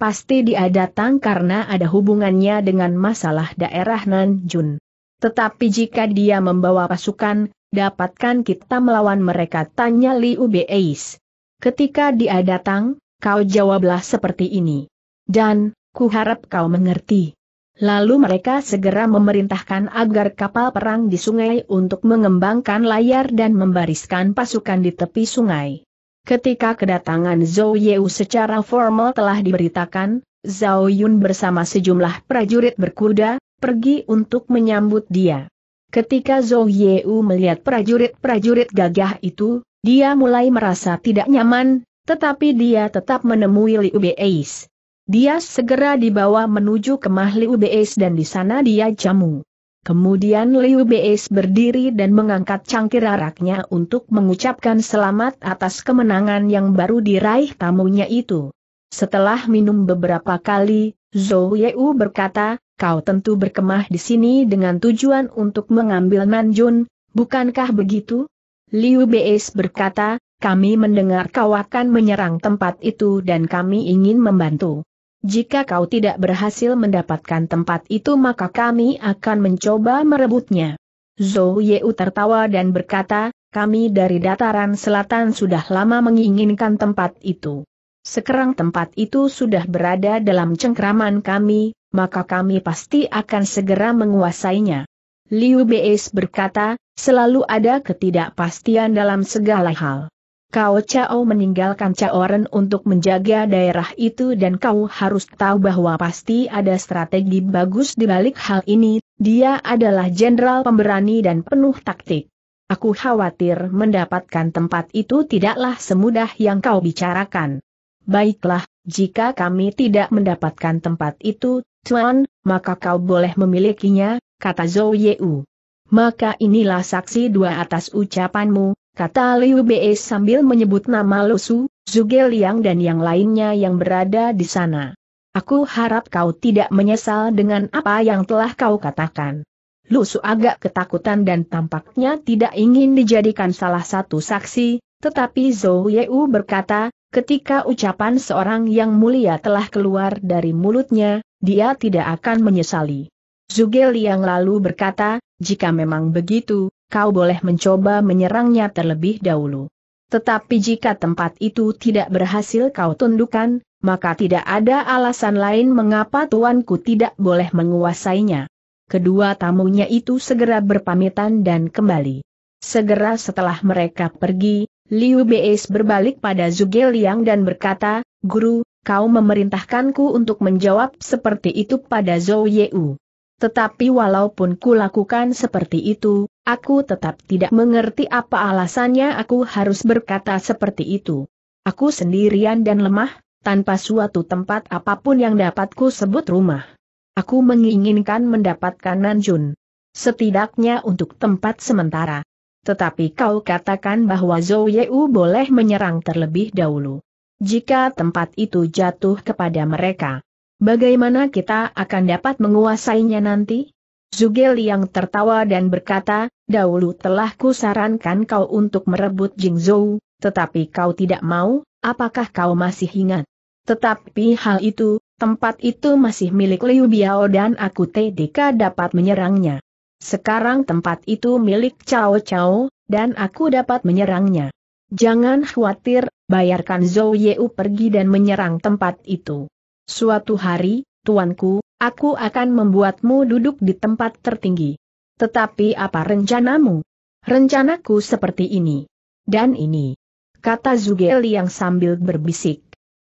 Pasti dia datang karena ada hubungannya dengan masalah daerah Nanjun. Tetapi jika dia membawa pasukan, dapatkan kita melawan mereka tanya Liu Beis. Ketika dia datang, kau jawablah seperti ini. Dan, ku harap kau mengerti. Lalu mereka segera memerintahkan agar kapal perang di sungai untuk mengembangkan layar dan membariskan pasukan di tepi sungai. Ketika kedatangan Zhou Yeu secara formal telah diberitakan, Zhao Yun bersama sejumlah prajurit berkuda, pergi untuk menyambut dia. Ketika Zhou Yeu melihat prajurit-prajurit gagah itu, dia mulai merasa tidak nyaman, tetapi dia tetap menemui Liu Beis. Dia segera dibawa menuju kemah Liu Beis dan di sana dia jamu. Kemudian Liu Beis berdiri dan mengangkat cangkir araknya untuk mengucapkan selamat atas kemenangan yang baru diraih tamunya itu. Setelah minum beberapa kali, Zhou Yeu berkata, kau tentu berkemah di sini dengan tujuan untuk mengambil Manjun, bukankah begitu? Liu Beis berkata, kami mendengar kau akan menyerang tempat itu dan kami ingin membantu. Jika kau tidak berhasil mendapatkan tempat itu maka kami akan mencoba merebutnya. Zhou Yeu tertawa dan berkata, kami dari dataran selatan sudah lama menginginkan tempat itu. Sekarang tempat itu sudah berada dalam cengkraman kami, maka kami pasti akan segera menguasainya. Liu Beis berkata, selalu ada ketidakpastian dalam segala hal. Kau Cao meninggalkan Caoren untuk menjaga daerah itu dan kau harus tahu bahwa pasti ada strategi bagus di balik hal ini, dia adalah jenderal pemberani dan penuh taktik. Aku khawatir mendapatkan tempat itu tidaklah semudah yang kau bicarakan. Baiklah, jika kami tidak mendapatkan tempat itu, Tuan, maka kau boleh memilikinya, kata Zhou Yeu. Maka inilah saksi dua atas ucapanmu, kata Liu Bei sambil menyebut nama Losu, Zuge Liang dan yang lainnya yang berada di sana. Aku harap kau tidak menyesal dengan apa yang telah kau katakan. Lusu agak ketakutan dan tampaknya tidak ingin dijadikan salah satu saksi, tetapi Zhou Yeu berkata, ketika ucapan seorang yang mulia telah keluar dari mulutnya, dia tidak akan menyesali. Zuge Liang lalu berkata, jika memang begitu, kau boleh mencoba menyerangnya terlebih dahulu. Tetapi jika tempat itu tidak berhasil kau tundukkan, maka tidak ada alasan lain mengapa tuanku tidak boleh menguasainya. Kedua tamunya itu segera berpamitan dan kembali. Segera setelah mereka pergi, Liu Beis berbalik pada Zuge Liang dan berkata, Guru, kau memerintahkanku untuk menjawab seperti itu pada Zhou Yeu. Tetapi walaupun kulakukan seperti itu, aku tetap tidak mengerti apa alasannya aku harus berkata seperti itu. Aku sendirian dan lemah, tanpa suatu tempat apapun yang dapatku sebut rumah. Aku menginginkan mendapatkan Nanjun. Setidaknya untuk tempat sementara. Tetapi kau katakan bahwa Zhou Yeu boleh menyerang terlebih dahulu. Jika tempat itu jatuh kepada mereka, Bagaimana kita akan dapat menguasainya nanti? Zugel Liang tertawa dan berkata, dahulu telah kusarankan kau untuk merebut Jingzhou, tetapi kau tidak mau, apakah kau masih ingat? Tetapi hal itu, tempat itu masih milik Liu Biao dan aku TDK dapat menyerangnya. Sekarang tempat itu milik Cao Cao, dan aku dapat menyerangnya. Jangan khawatir, bayarkan Zhou Yeu pergi dan menyerang tempat itu. Suatu hari, tuanku, aku akan membuatmu duduk di tempat tertinggi. Tetapi apa rencanamu? Rencanaku seperti ini. Dan ini. Kata Zuge yang sambil berbisik.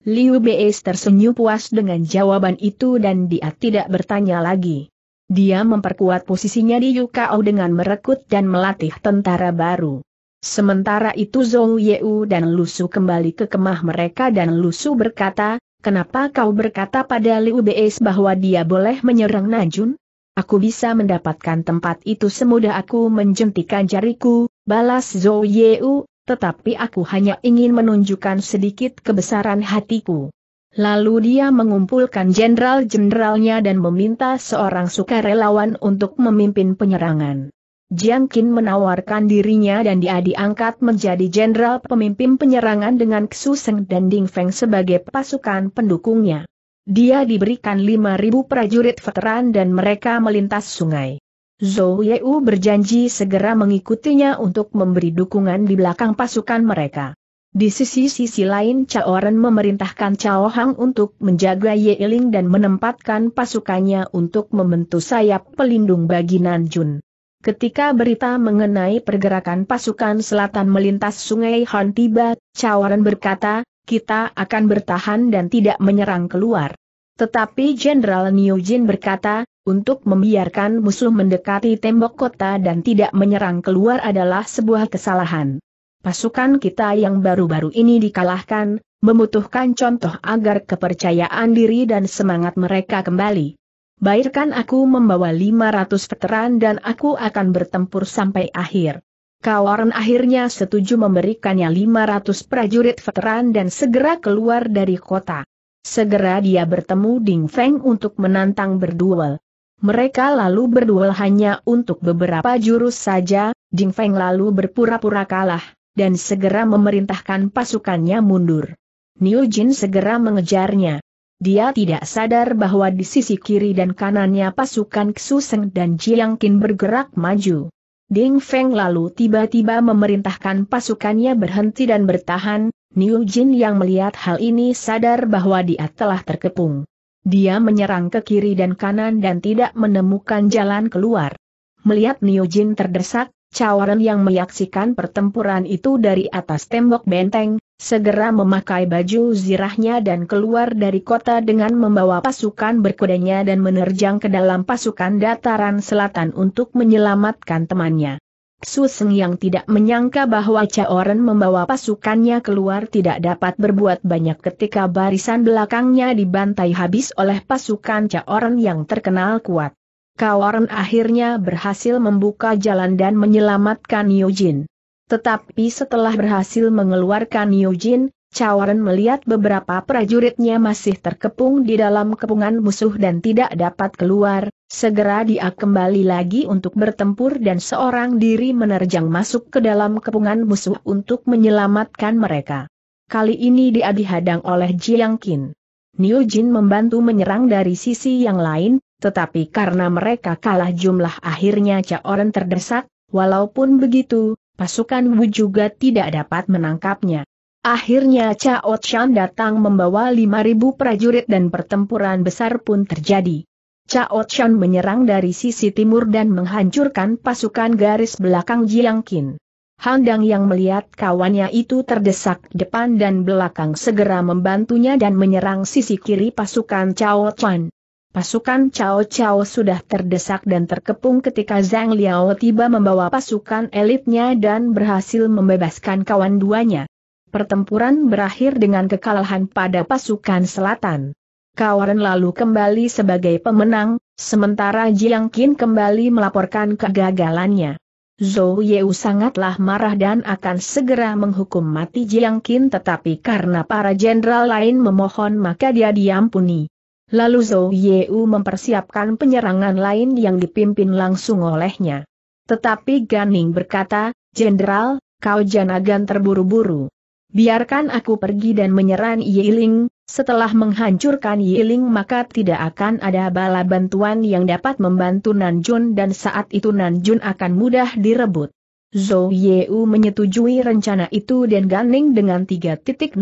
Liu Bei tersenyum puas dengan jawaban itu dan dia tidak bertanya lagi. Dia memperkuat posisinya di Yukao dengan merekrut dan melatih tentara baru. Sementara itu Zhou Yeu dan Lusu kembali ke kemah mereka dan Lusu berkata, Kenapa kau berkata pada Liu Beis bahwa dia boleh menyerang Najun? Aku bisa mendapatkan tempat itu semudah aku menjentikan jariku, balas Zhou Yeu, tetapi aku hanya ingin menunjukkan sedikit kebesaran hatiku. Lalu dia mengumpulkan jenderal-jenderalnya dan meminta seorang sukarelawan untuk memimpin penyerangan. Jiang Qin menawarkan dirinya dan dia diangkat menjadi jenderal pemimpin penyerangan dengan Xu Seng dan Ding Feng sebagai pasukan pendukungnya. Dia diberikan 5.000 prajurit veteran dan mereka melintas sungai. Zhou Yeu berjanji segera mengikutinya untuk memberi dukungan di belakang pasukan mereka. Di sisi-sisi lain Cao Ren memerintahkan Cao Hang untuk menjaga Ye Ling dan menempatkan pasukannya untuk membentuk sayap pelindung bagi Nanjun. Ketika berita mengenai pergerakan pasukan selatan melintas sungai Han tiba, Cawaran berkata, kita akan bertahan dan tidak menyerang keluar. Tetapi Jenderal Niu Jin berkata, untuk membiarkan musuh mendekati tembok kota dan tidak menyerang keluar adalah sebuah kesalahan. Pasukan kita yang baru-baru ini dikalahkan, membutuhkan contoh agar kepercayaan diri dan semangat mereka kembali. Bayarkan aku membawa 500 veteran dan aku akan bertempur sampai akhir. Kawaran akhirnya setuju memberikannya 500 prajurit veteran dan segera keluar dari kota. Segera dia bertemu Ding Feng untuk menantang berduel. Mereka lalu berduel hanya untuk beberapa jurus saja, Ding Feng lalu berpura-pura kalah, dan segera memerintahkan pasukannya mundur. Niu Jin segera mengejarnya. Dia tidak sadar bahwa di sisi kiri dan kanannya pasukan Ksuseng dan Jiang Qin bergerak maju. Ding Feng lalu tiba-tiba memerintahkan pasukannya berhenti dan bertahan, Niu Jin yang melihat hal ini sadar bahwa dia telah terkepung. Dia menyerang ke kiri dan kanan dan tidak menemukan jalan keluar. Melihat Niu Jin terdesak, Ren yang menyaksikan pertempuran itu dari atas tembok benteng, Segera memakai baju zirahnya dan keluar dari kota dengan membawa pasukan berkudanya dan menerjang ke dalam pasukan dataran selatan untuk menyelamatkan temannya. Suseng yang tidak menyangka bahwa Caoren membawa pasukannya keluar tidak dapat berbuat banyak ketika barisan belakangnya dibantai habis oleh pasukan Caoren yang terkenal kuat. Caoren akhirnya berhasil membuka jalan dan menyelamatkan Yojin. Tetapi setelah berhasil mengeluarkan Yujin, Ren melihat beberapa prajuritnya masih terkepung di dalam kepungan musuh dan tidak dapat keluar, segera dia kembali lagi untuk bertempur dan seorang diri menerjang masuk ke dalam kepungan musuh untuk menyelamatkan mereka. Kali ini dia dihadang oleh Jiang Qin. Niu Jin membantu menyerang dari sisi yang lain, tetapi karena mereka kalah jumlah akhirnya Ren terdesak, walaupun begitu, pasukan Wu juga tidak dapat menangkapnya. Akhirnya Cao Chan datang membawa 5.000 prajurit dan pertempuran besar pun terjadi. Cao Chan menyerang dari sisi timur dan menghancurkan pasukan garis belakang Jiang Han Handang yang melihat kawannya itu terdesak depan dan belakang segera membantunya dan menyerang sisi kiri pasukan Cao Chan. Pasukan Cao Cao sudah terdesak dan terkepung ketika Zhang Liao tiba membawa pasukan elitnya dan berhasil membebaskan kawan duanya. Pertempuran berakhir dengan kekalahan pada pasukan selatan. Kawaran lalu kembali sebagai pemenang, sementara Jiang Qin kembali melaporkan kegagalannya. Zhou Yeu sangatlah marah dan akan segera menghukum mati Jiang Qin tetapi karena para jenderal lain memohon maka dia diampuni. Lalu Zhou Yeu mempersiapkan penyerangan lain yang dipimpin langsung olehnya. Tetapi Ganing berkata, Jenderal, kau janagan terburu-buru. Biarkan aku pergi dan menyerang Yiling, setelah menghancurkan Yiling maka tidak akan ada bala bantuan yang dapat membantu Nanjun dan saat itu Nanjun akan mudah direbut. Zhou Yeu menyetujui rencana itu dan Ganing dengan 3.000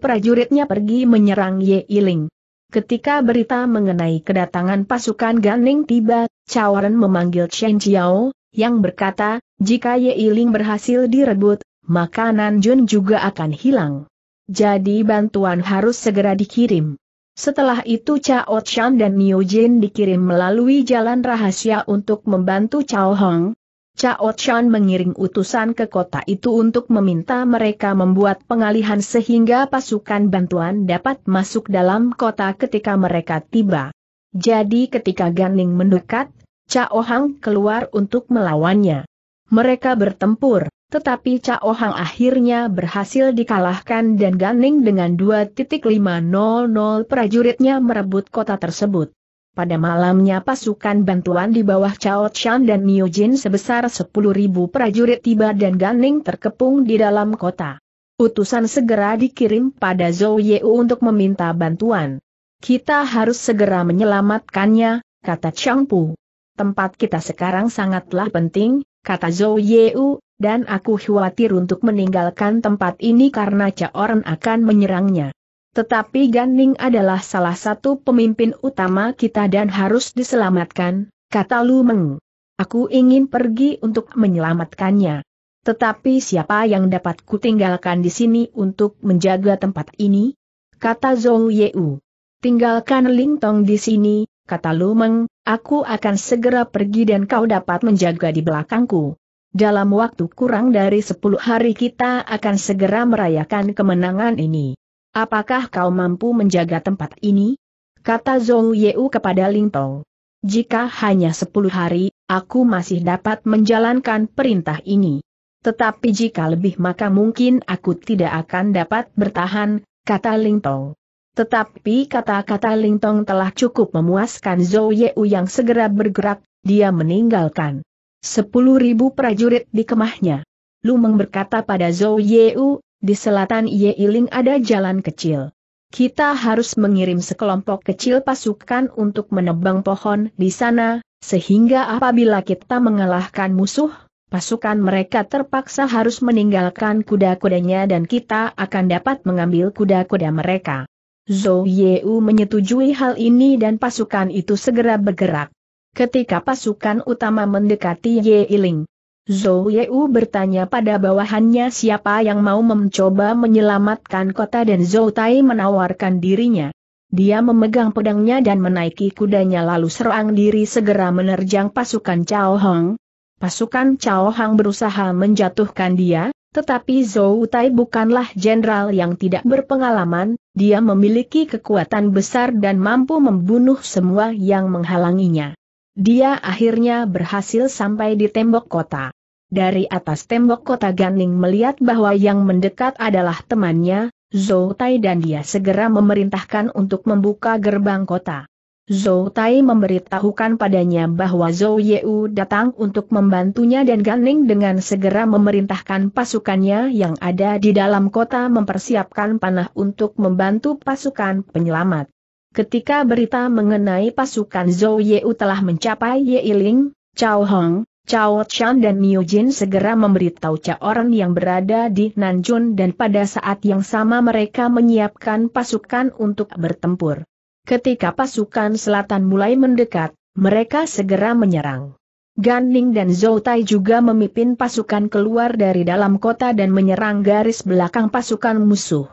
prajuritnya pergi menyerang Yiling. Ketika berita mengenai kedatangan pasukan Ganing tiba, Cawaren memanggil Chen Jiao, yang berkata, jika Ye Iling berhasil direbut, makanan Jun juga akan hilang. Jadi bantuan harus segera dikirim. Setelah itu Cao Chan dan Niu Jin dikirim melalui jalan rahasia untuk membantu Cao Hong, Cao Chan mengiring utusan ke kota itu untuk meminta mereka membuat pengalihan sehingga pasukan bantuan dapat masuk dalam kota ketika mereka tiba. Jadi ketika Ganing mendekat, Cao Hang keluar untuk melawannya. Mereka bertempur, tetapi Cao Hang akhirnya berhasil dikalahkan dan Ganing dengan 2.500 prajuritnya merebut kota tersebut. Pada malamnya pasukan bantuan di bawah Chao Chan dan Niu Jin sebesar 10.000 prajurit tiba dan Ganing terkepung di dalam kota. Utusan segera dikirim pada Zhou Yeu untuk meminta bantuan. Kita harus segera menyelamatkannya, kata Chang Pu. Tempat kita sekarang sangatlah penting, kata Zhou Yeu, dan aku khawatir untuk meninggalkan tempat ini karena Caoren akan menyerangnya. Tetapi Gan Ning adalah salah satu pemimpin utama kita dan harus diselamatkan, kata Lu Meng. Aku ingin pergi untuk menyelamatkannya. Tetapi siapa yang dapat kutinggalkan di sini untuk menjaga tempat ini? Kata Zhou Yeu. Tinggalkan Ling Tong di sini, kata Lu Meng, aku akan segera pergi dan kau dapat menjaga di belakangku. Dalam waktu kurang dari 10 hari kita akan segera merayakan kemenangan ini. Apakah kau mampu menjaga tempat ini? Kata Zhou Yeu kepada Ling Tong. Jika hanya sepuluh hari, aku masih dapat menjalankan perintah ini. Tetapi jika lebih maka mungkin aku tidak akan dapat bertahan, kata Ling Tong. Tetapi kata-kata Ling Tong telah cukup memuaskan Zhou Yeu yang segera bergerak, dia meninggalkan. Sepuluh ribu prajurit di kemahnya. Lu berkata pada Zhou Yeu, di selatan Yeiling ada jalan kecil. Kita harus mengirim sekelompok kecil pasukan untuk menebang pohon di sana, sehingga apabila kita mengalahkan musuh, pasukan mereka terpaksa harus meninggalkan kuda-kudanya dan kita akan dapat mengambil kuda-kuda mereka. Zhou Yeu menyetujui hal ini dan pasukan itu segera bergerak. Ketika pasukan utama mendekati Yeiling, Zhou Yeu bertanya pada bawahannya siapa yang mau mencoba menyelamatkan kota dan Zhou Tai menawarkan dirinya. Dia memegang pedangnya dan menaiki kudanya lalu serang diri segera menerjang pasukan Cao Hong. Pasukan Cao Hong berusaha menjatuhkan dia, tetapi Zhou Tai bukanlah jenderal yang tidak berpengalaman, dia memiliki kekuatan besar dan mampu membunuh semua yang menghalanginya. Dia akhirnya berhasil sampai di tembok kota. Dari atas tembok kota Ganing melihat bahwa yang mendekat adalah temannya, Zhou Tai dan dia segera memerintahkan untuk membuka gerbang kota. Zhou Tai memberitahukan padanya bahwa Zhou Yeu datang untuk membantunya dan Ganing dengan segera memerintahkan pasukannya yang ada di dalam kota mempersiapkan panah untuk membantu pasukan penyelamat. Ketika berita mengenai pasukan Zhou Yeu telah mencapai Yeiling, Cao Hong, Cao Chan dan Niu Jin segera memberitahu orang-orang yang berada di Nanjun dan pada saat yang sama mereka menyiapkan pasukan untuk bertempur. Ketika pasukan selatan mulai mendekat, mereka segera menyerang. Gan Ning dan Zhou Tai juga memimpin pasukan keluar dari dalam kota dan menyerang garis belakang pasukan musuh.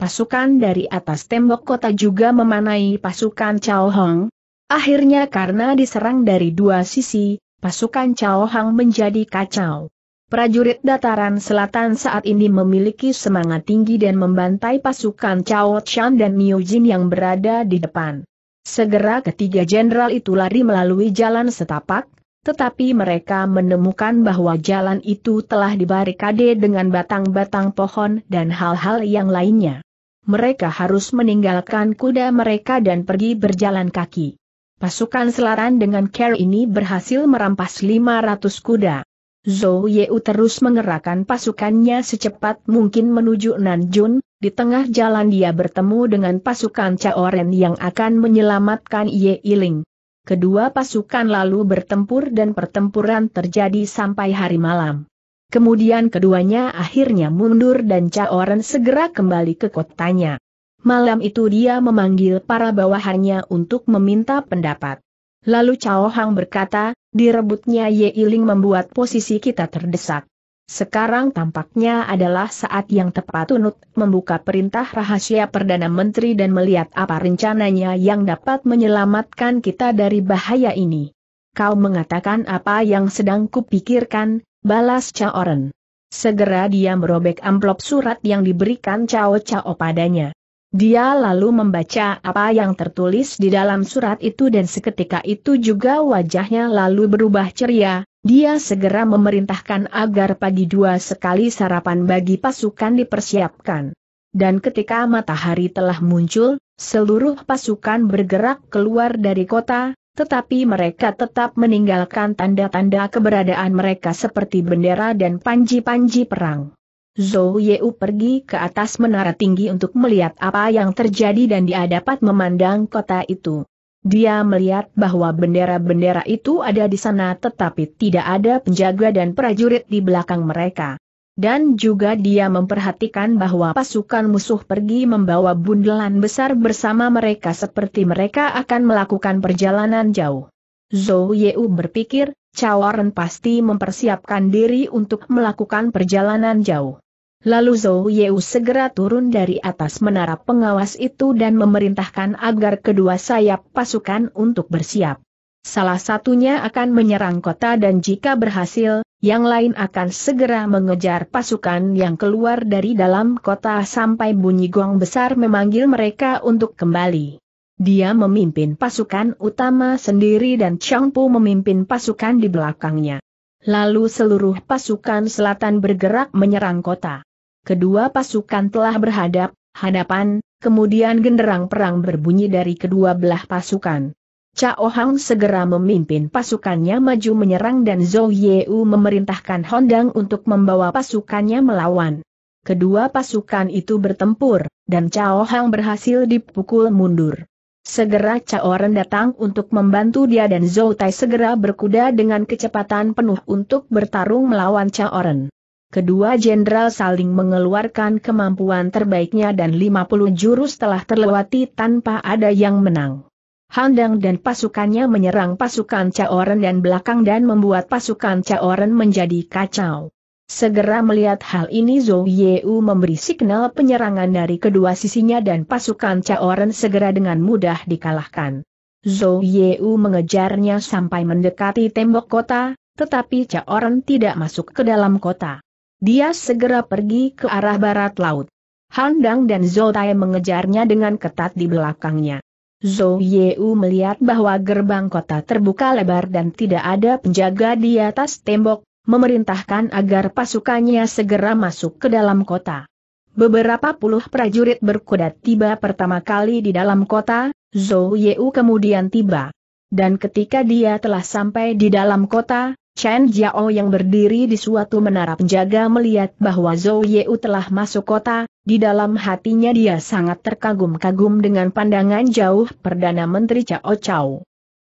Pasukan dari atas tembok kota juga memanai pasukan Chao Hong. Akhirnya karena diserang dari dua sisi, pasukan Chao Hong menjadi kacau. Prajurit dataran selatan saat ini memiliki semangat tinggi dan membantai pasukan Chao Chan dan Niu Jin yang berada di depan. Segera ketiga jenderal itu lari melalui jalan setapak, tetapi mereka menemukan bahwa jalan itu telah dibarikade dengan batang-batang pohon dan hal-hal yang lainnya mereka harus meninggalkan kuda mereka dan pergi berjalan kaki. Pasukan selaran dengan Care ini berhasil merampas 500 kuda. Zhou Yeu terus mengerahkan pasukannya secepat mungkin menuju Nanjun, di tengah jalan dia bertemu dengan pasukan Chaoren yang akan menyelamatkan Ye Iling. Kedua pasukan lalu bertempur dan pertempuran terjadi sampai hari malam. Kemudian keduanya akhirnya mundur dan Caoren segera kembali ke kotanya. Malam itu dia memanggil para bawahannya untuk meminta pendapat. Lalu Cao Hang berkata, direbutnya Ye Iling membuat posisi kita terdesak. Sekarang tampaknya adalah saat yang tepat untuk membuka perintah rahasia Perdana Menteri dan melihat apa rencananya yang dapat menyelamatkan kita dari bahaya ini. Kau mengatakan apa yang sedang kupikirkan, Balas Ren. Segera dia merobek amplop surat yang diberikan Cao Cao padanya. Dia lalu membaca apa yang tertulis di dalam surat itu dan seketika itu juga wajahnya lalu berubah ceria, dia segera memerintahkan agar pagi dua sekali sarapan bagi pasukan dipersiapkan. Dan ketika matahari telah muncul, seluruh pasukan bergerak keluar dari kota, tetapi mereka tetap meninggalkan tanda-tanda keberadaan mereka seperti bendera dan panji-panji perang. Zhou Yeu pergi ke atas menara tinggi untuk melihat apa yang terjadi dan dia dapat memandang kota itu. Dia melihat bahwa bendera-bendera itu ada di sana tetapi tidak ada penjaga dan prajurit di belakang mereka. Dan juga dia memperhatikan bahwa pasukan musuh pergi membawa bundelan besar bersama mereka seperti mereka akan melakukan perjalanan jauh. Zhou Yeu berpikir, Cawaren pasti mempersiapkan diri untuk melakukan perjalanan jauh. Lalu Zhou Yeu segera turun dari atas menara pengawas itu dan memerintahkan agar kedua sayap pasukan untuk bersiap. Salah satunya akan menyerang kota dan jika berhasil, yang lain akan segera mengejar pasukan yang keluar dari dalam kota sampai bunyi gong besar memanggil mereka untuk kembali. Dia memimpin pasukan utama sendiri dan Chang Pu memimpin pasukan di belakangnya. Lalu seluruh pasukan selatan bergerak menyerang kota. Kedua pasukan telah berhadap, hadapan, kemudian genderang perang berbunyi dari kedua belah pasukan. Cao Hang segera memimpin pasukannya maju menyerang dan Zhou Yeu memerintahkan Hondang untuk membawa pasukannya melawan. Kedua pasukan itu bertempur, dan Cao Hang berhasil dipukul mundur. Segera Cao Ren datang untuk membantu dia dan Zhou Tai segera berkuda dengan kecepatan penuh untuk bertarung melawan Cao Ren. Kedua jenderal saling mengeluarkan kemampuan terbaiknya dan 50 jurus telah terlewati tanpa ada yang menang. Handang dan pasukannya menyerang pasukan Caoren dan belakang dan membuat pasukan Caoren menjadi kacau. Segera melihat hal ini Zhou Yeu memberi signal penyerangan dari kedua sisinya dan pasukan Caoren segera dengan mudah dikalahkan. Zhou Yeu mengejarnya sampai mendekati tembok kota, tetapi Caoren tidak masuk ke dalam kota. Dia segera pergi ke arah barat laut. Handang dan Zhou Tai mengejarnya dengan ketat di belakangnya. Zhou Yeu melihat bahwa gerbang kota terbuka lebar dan tidak ada penjaga di atas tembok, memerintahkan agar pasukannya segera masuk ke dalam kota. Beberapa puluh prajurit berkuda tiba pertama kali di dalam kota, Zhou Yeu kemudian tiba. Dan ketika dia telah sampai di dalam kota, Chen Jiao yang berdiri di suatu menara penjaga melihat bahwa Zhou Yeu telah masuk kota, di dalam hatinya dia sangat terkagum-kagum dengan pandangan jauh Perdana Menteri Cao Cao.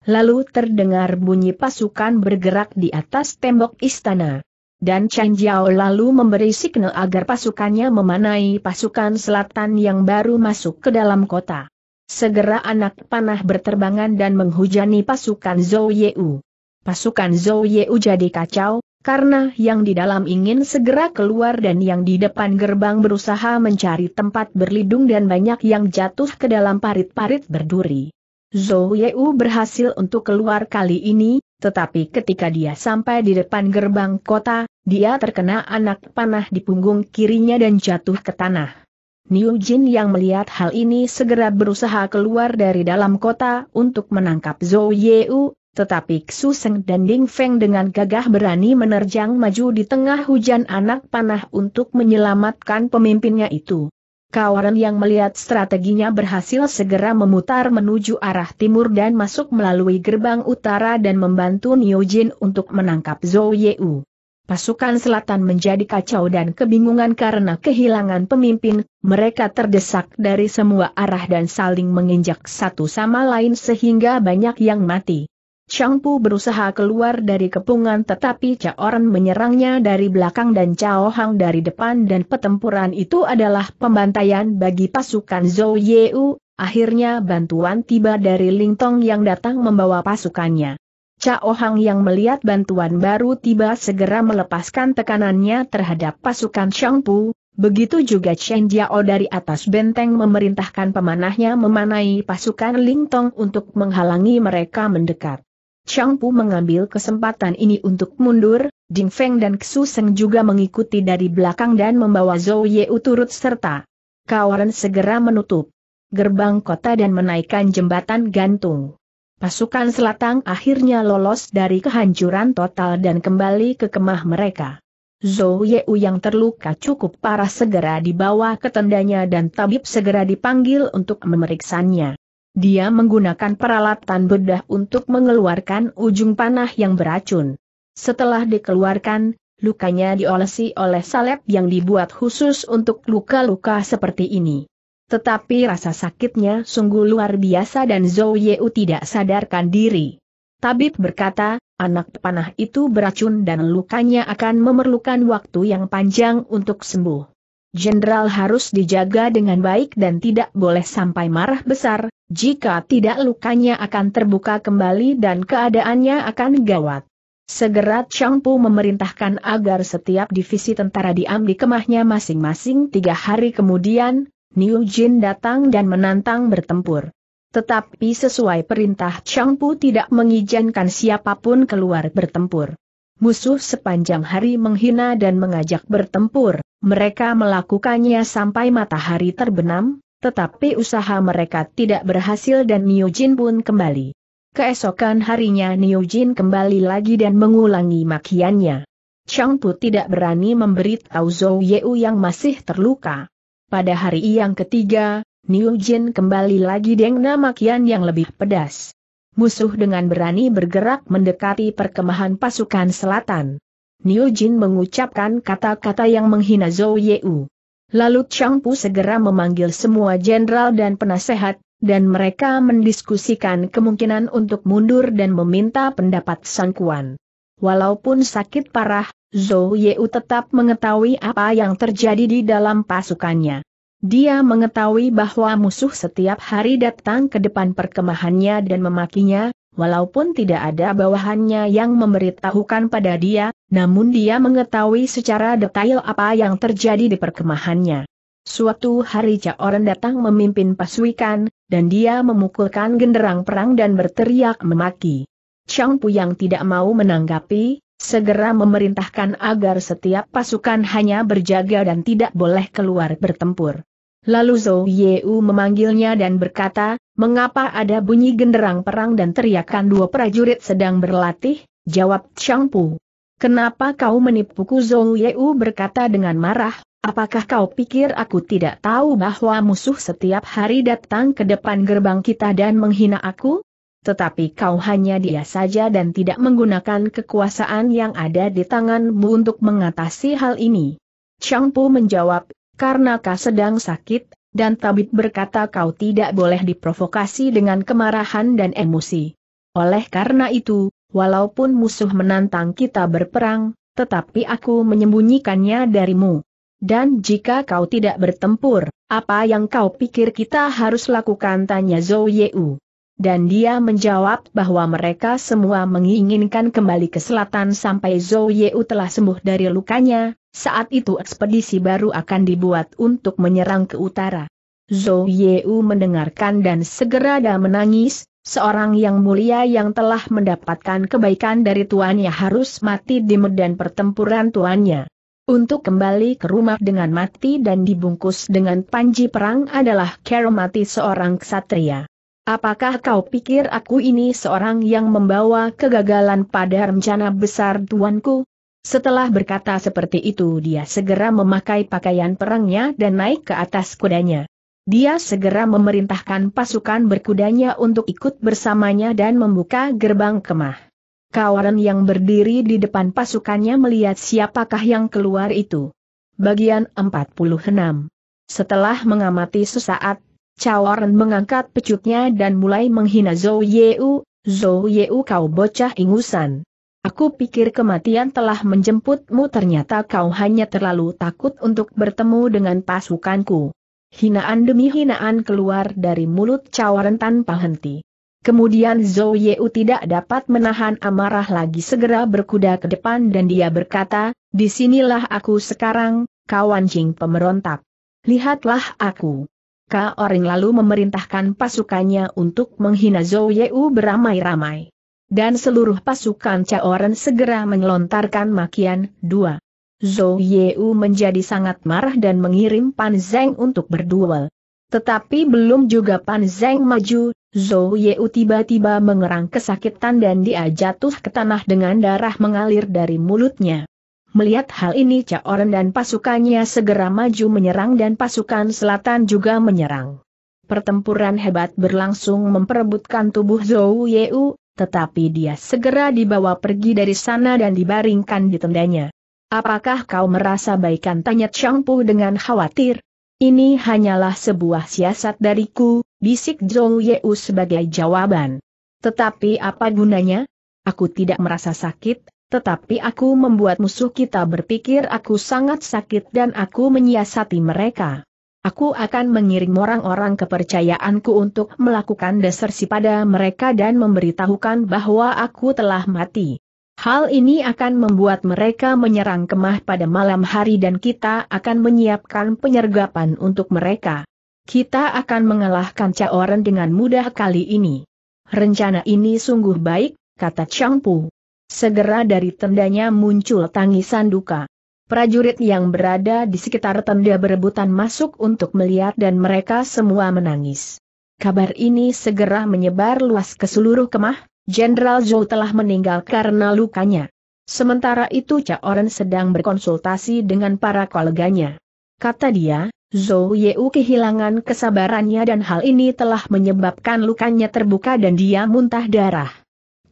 Lalu terdengar bunyi pasukan bergerak di atas tembok istana. Dan Chen Jiao lalu memberi signal agar pasukannya memanai pasukan selatan yang baru masuk ke dalam kota. Segera anak panah berterbangan dan menghujani pasukan Zhou Yeu pasukan Zhou Yeu jadi kacau, karena yang di dalam ingin segera keluar dan yang di depan gerbang berusaha mencari tempat berlindung dan banyak yang jatuh ke dalam parit-parit berduri. Zhou Yeu berhasil untuk keluar kali ini, tetapi ketika dia sampai di depan gerbang kota, dia terkena anak panah di punggung kirinya dan jatuh ke tanah. Niu Jin yang melihat hal ini segera berusaha keluar dari dalam kota untuk menangkap Zhou Yeu, tetapi Xu Seng dan Ding Feng dengan gagah berani menerjang maju di tengah hujan anak panah untuk menyelamatkan pemimpinnya itu. Kawaran yang melihat strateginya berhasil segera memutar menuju arah timur dan masuk melalui gerbang utara dan membantu Jin untuk menangkap Zhou Yeu. Pasukan selatan menjadi kacau dan kebingungan karena kehilangan pemimpin, mereka terdesak dari semua arah dan saling menginjak satu sama lain sehingga banyak yang mati. Pu berusaha keluar dari kepungan tetapi Caoran menyerangnya dari belakang dan Cao Hang dari depan dan pertempuran itu adalah pembantaian bagi pasukan Zhou Yeu, akhirnya bantuan tiba dari Ling Tong yang datang membawa pasukannya. Cao Hang yang melihat bantuan baru tiba segera melepaskan tekanannya terhadap pasukan Pu. begitu juga Chen Jiao dari atas benteng memerintahkan pemanahnya memanai pasukan Ling Tong untuk menghalangi mereka mendekat. Chang Pu mengambil kesempatan ini untuk mundur, Jing Feng dan Xu Seng juga mengikuti dari belakang dan membawa Zhou Yeu turut serta. Kawaran segera menutup gerbang kota dan menaikkan jembatan gantung. Pasukan selatang akhirnya lolos dari kehancuran total dan kembali ke kemah mereka. Zhou Yeu yang terluka cukup parah segera dibawa ke tendanya dan tabib segera dipanggil untuk memeriksanya. Dia menggunakan peralatan bedah untuk mengeluarkan ujung panah yang beracun. Setelah dikeluarkan, lukanya diolesi oleh salep yang dibuat khusus untuk luka-luka seperti ini. Tetapi rasa sakitnya sungguh luar biasa dan Zhou Yeu tidak sadarkan diri. Tabib berkata, anak panah itu beracun dan lukanya akan memerlukan waktu yang panjang untuk sembuh jenderal harus dijaga dengan baik dan tidak boleh sampai marah besar, jika tidak lukanya akan terbuka kembali dan keadaannya akan gawat. Segera Changpu memerintahkan agar setiap divisi tentara diam di kemahnya masing-masing tiga hari kemudian, Niu Jin datang dan menantang bertempur. Tetapi sesuai perintah Changpu tidak mengizinkan siapapun keluar bertempur musuh sepanjang hari menghina dan mengajak bertempur, mereka melakukannya sampai matahari terbenam, tetapi usaha mereka tidak berhasil dan Niu Jin pun kembali. Keesokan harinya Niu Jin kembali lagi dan mengulangi makiannya. Chang Pu tidak berani memberitahu Zhou Yeu yang masih terluka. Pada hari yang ketiga, Niu Jin kembali lagi dengan makian yang lebih pedas musuh dengan berani bergerak mendekati perkemahan pasukan selatan. Niu Jin mengucapkan kata-kata yang menghina Zhou Yeu. Lalu Chang Pu segera memanggil semua jenderal dan penasehat, dan mereka mendiskusikan kemungkinan untuk mundur dan meminta pendapat Sang Kuan. Walaupun sakit parah, Zhou Yeu tetap mengetahui apa yang terjadi di dalam pasukannya. Dia mengetahui bahwa musuh setiap hari datang ke depan perkemahannya dan memakinya, walaupun tidak ada bawahannya yang memberitahukan pada dia, namun dia mengetahui secara detail apa yang terjadi di perkemahannya. Suatu hari Caoren datang memimpin pasukan, dan dia memukulkan genderang perang dan berteriak memaki. Chang yang tidak mau menanggapi, segera memerintahkan agar setiap pasukan hanya berjaga dan tidak boleh keluar bertempur. Lalu Zhou Yeu memanggilnya dan berkata, mengapa ada bunyi genderang perang dan teriakan dua prajurit sedang berlatih? Jawab Chang Kenapa kau menipuku Zhou Yeu berkata dengan marah, apakah kau pikir aku tidak tahu bahwa musuh setiap hari datang ke depan gerbang kita dan menghina aku? tetapi kau hanya dia saja dan tidak menggunakan kekuasaan yang ada di tanganmu untuk mengatasi hal ini. Chang Pu menjawab, karena kau sedang sakit, dan tabib berkata kau tidak boleh diprovokasi dengan kemarahan dan emosi. Oleh karena itu, walaupun musuh menantang kita berperang, tetapi aku menyembunyikannya darimu. Dan jika kau tidak bertempur, apa yang kau pikir kita harus lakukan tanya Zhou Yeu dan dia menjawab bahwa mereka semua menginginkan kembali ke selatan sampai Zhou Yeu telah sembuh dari lukanya, saat itu ekspedisi baru akan dibuat untuk menyerang ke utara. Zhou Yeu mendengarkan dan segera dia menangis, seorang yang mulia yang telah mendapatkan kebaikan dari tuannya harus mati di medan pertempuran tuannya. Untuk kembali ke rumah dengan mati dan dibungkus dengan panji perang adalah mati seorang ksatria. Apakah kau pikir aku ini seorang yang membawa kegagalan pada rencana besar tuanku? Setelah berkata seperti itu dia segera memakai pakaian perangnya dan naik ke atas kudanya. Dia segera memerintahkan pasukan berkudanya untuk ikut bersamanya dan membuka gerbang kemah. Kawaran yang berdiri di depan pasukannya melihat siapakah yang keluar itu. Bagian 46 Setelah mengamati sesaat, Cawaran mengangkat pecutnya dan mulai menghina Zhou Yeu, Zhou Yeu kau bocah ingusan. Aku pikir kematian telah menjemputmu ternyata kau hanya terlalu takut untuk bertemu dengan pasukanku. Hinaan demi hinaan keluar dari mulut cawaran tanpa henti. Kemudian Zhou Yeu tidak dapat menahan amarah lagi segera berkuda ke depan dan dia berkata, disinilah aku sekarang, kawan Jing pemberontak. Lihatlah aku. Ka Oring lalu memerintahkan pasukannya untuk menghina Zhou Yeu beramai-ramai. Dan seluruh pasukan Caoren segera melontarkan makian dua. Zhou Yeu menjadi sangat marah dan mengirim Pan Zeng untuk berduel. Tetapi belum juga Pan Zeng maju, Zhou Yeu tiba-tiba mengerang kesakitan dan dia jatuh ke tanah dengan darah mengalir dari mulutnya. Melihat hal ini Caoren dan pasukannya segera maju menyerang dan pasukan selatan juga menyerang. Pertempuran hebat berlangsung memperebutkan tubuh Zhou Yeu, tetapi dia segera dibawa pergi dari sana dan dibaringkan di tendanya. Apakah kau merasa baikan tanya Chang Pu dengan khawatir? Ini hanyalah sebuah siasat dariku, bisik Zhou Yeu sebagai jawaban. Tetapi apa gunanya? Aku tidak merasa sakit, tetapi aku membuat musuh kita berpikir aku sangat sakit dan aku menyiasati mereka. Aku akan mengirim orang-orang kepercayaanku untuk melakukan desersi pada mereka dan memberitahukan bahwa aku telah mati. Hal ini akan membuat mereka menyerang kemah pada malam hari dan kita akan menyiapkan penyergapan untuk mereka. Kita akan mengalahkan Caoren dengan mudah kali ini. Rencana ini sungguh baik, kata Changpu. Segera dari tendanya muncul tangisan duka. Prajurit yang berada di sekitar tenda berebutan masuk untuk melihat dan mereka semua menangis. Kabar ini segera menyebar luas ke seluruh kemah, Jenderal Zhou telah meninggal karena lukanya. Sementara itu Cao Oren sedang berkonsultasi dengan para koleganya. Kata dia, Zhou Yeu kehilangan kesabarannya dan hal ini telah menyebabkan lukanya terbuka dan dia muntah darah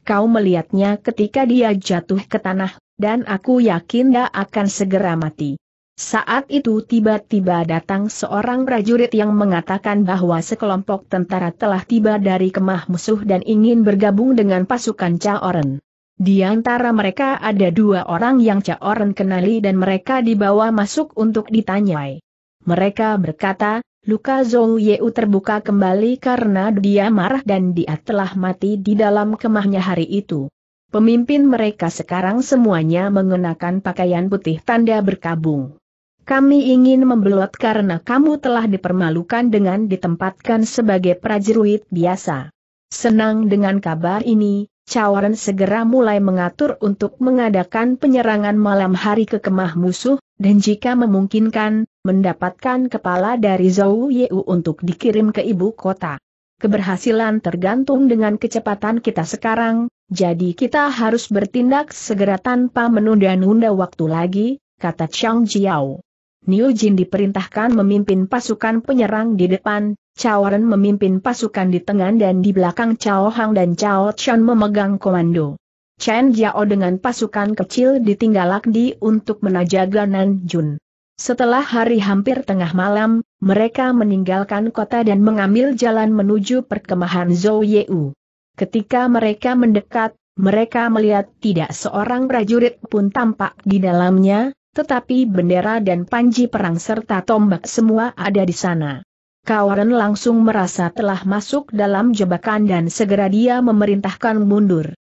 kau melihatnya ketika dia jatuh ke tanah, dan aku yakin dia akan segera mati. Saat itu tiba-tiba datang seorang prajurit yang mengatakan bahwa sekelompok tentara telah tiba dari kemah musuh dan ingin bergabung dengan pasukan Caoren. Di antara mereka ada dua orang yang Caoren kenali dan mereka dibawa masuk untuk ditanyai. Mereka berkata, Luka Zhou Yeu terbuka kembali karena dia marah dan dia telah mati di dalam kemahnya hari itu. Pemimpin mereka sekarang semuanya mengenakan pakaian putih tanda berkabung. Kami ingin membelot karena kamu telah dipermalukan dengan ditempatkan sebagai prajurit biasa. Senang dengan kabar ini, Cawaran segera mulai mengatur untuk mengadakan penyerangan malam hari ke kemah musuh, dan jika memungkinkan, mendapatkan kepala dari Zhou Yu untuk dikirim ke ibu kota. Keberhasilan tergantung dengan kecepatan kita sekarang, jadi kita harus bertindak segera tanpa menunda-nunda waktu lagi, kata Chang Jiao. Niu Jin diperintahkan memimpin pasukan penyerang di depan, Cao Ren memimpin pasukan di tengah dan di belakang Cao Hang dan Cao Chan memegang komando. Chen Jiao dengan pasukan kecil ditinggalak di untuk menajaga Ganan Jun. Setelah hari hampir tengah malam, mereka meninggalkan kota dan mengambil jalan menuju perkemahan Zhou Yeu. Ketika mereka mendekat, mereka melihat tidak seorang prajurit pun tampak di dalamnya, tetapi bendera dan panji perang serta tombak semua ada di sana. Ren langsung merasa telah masuk dalam jebakan dan segera dia memerintahkan mundur.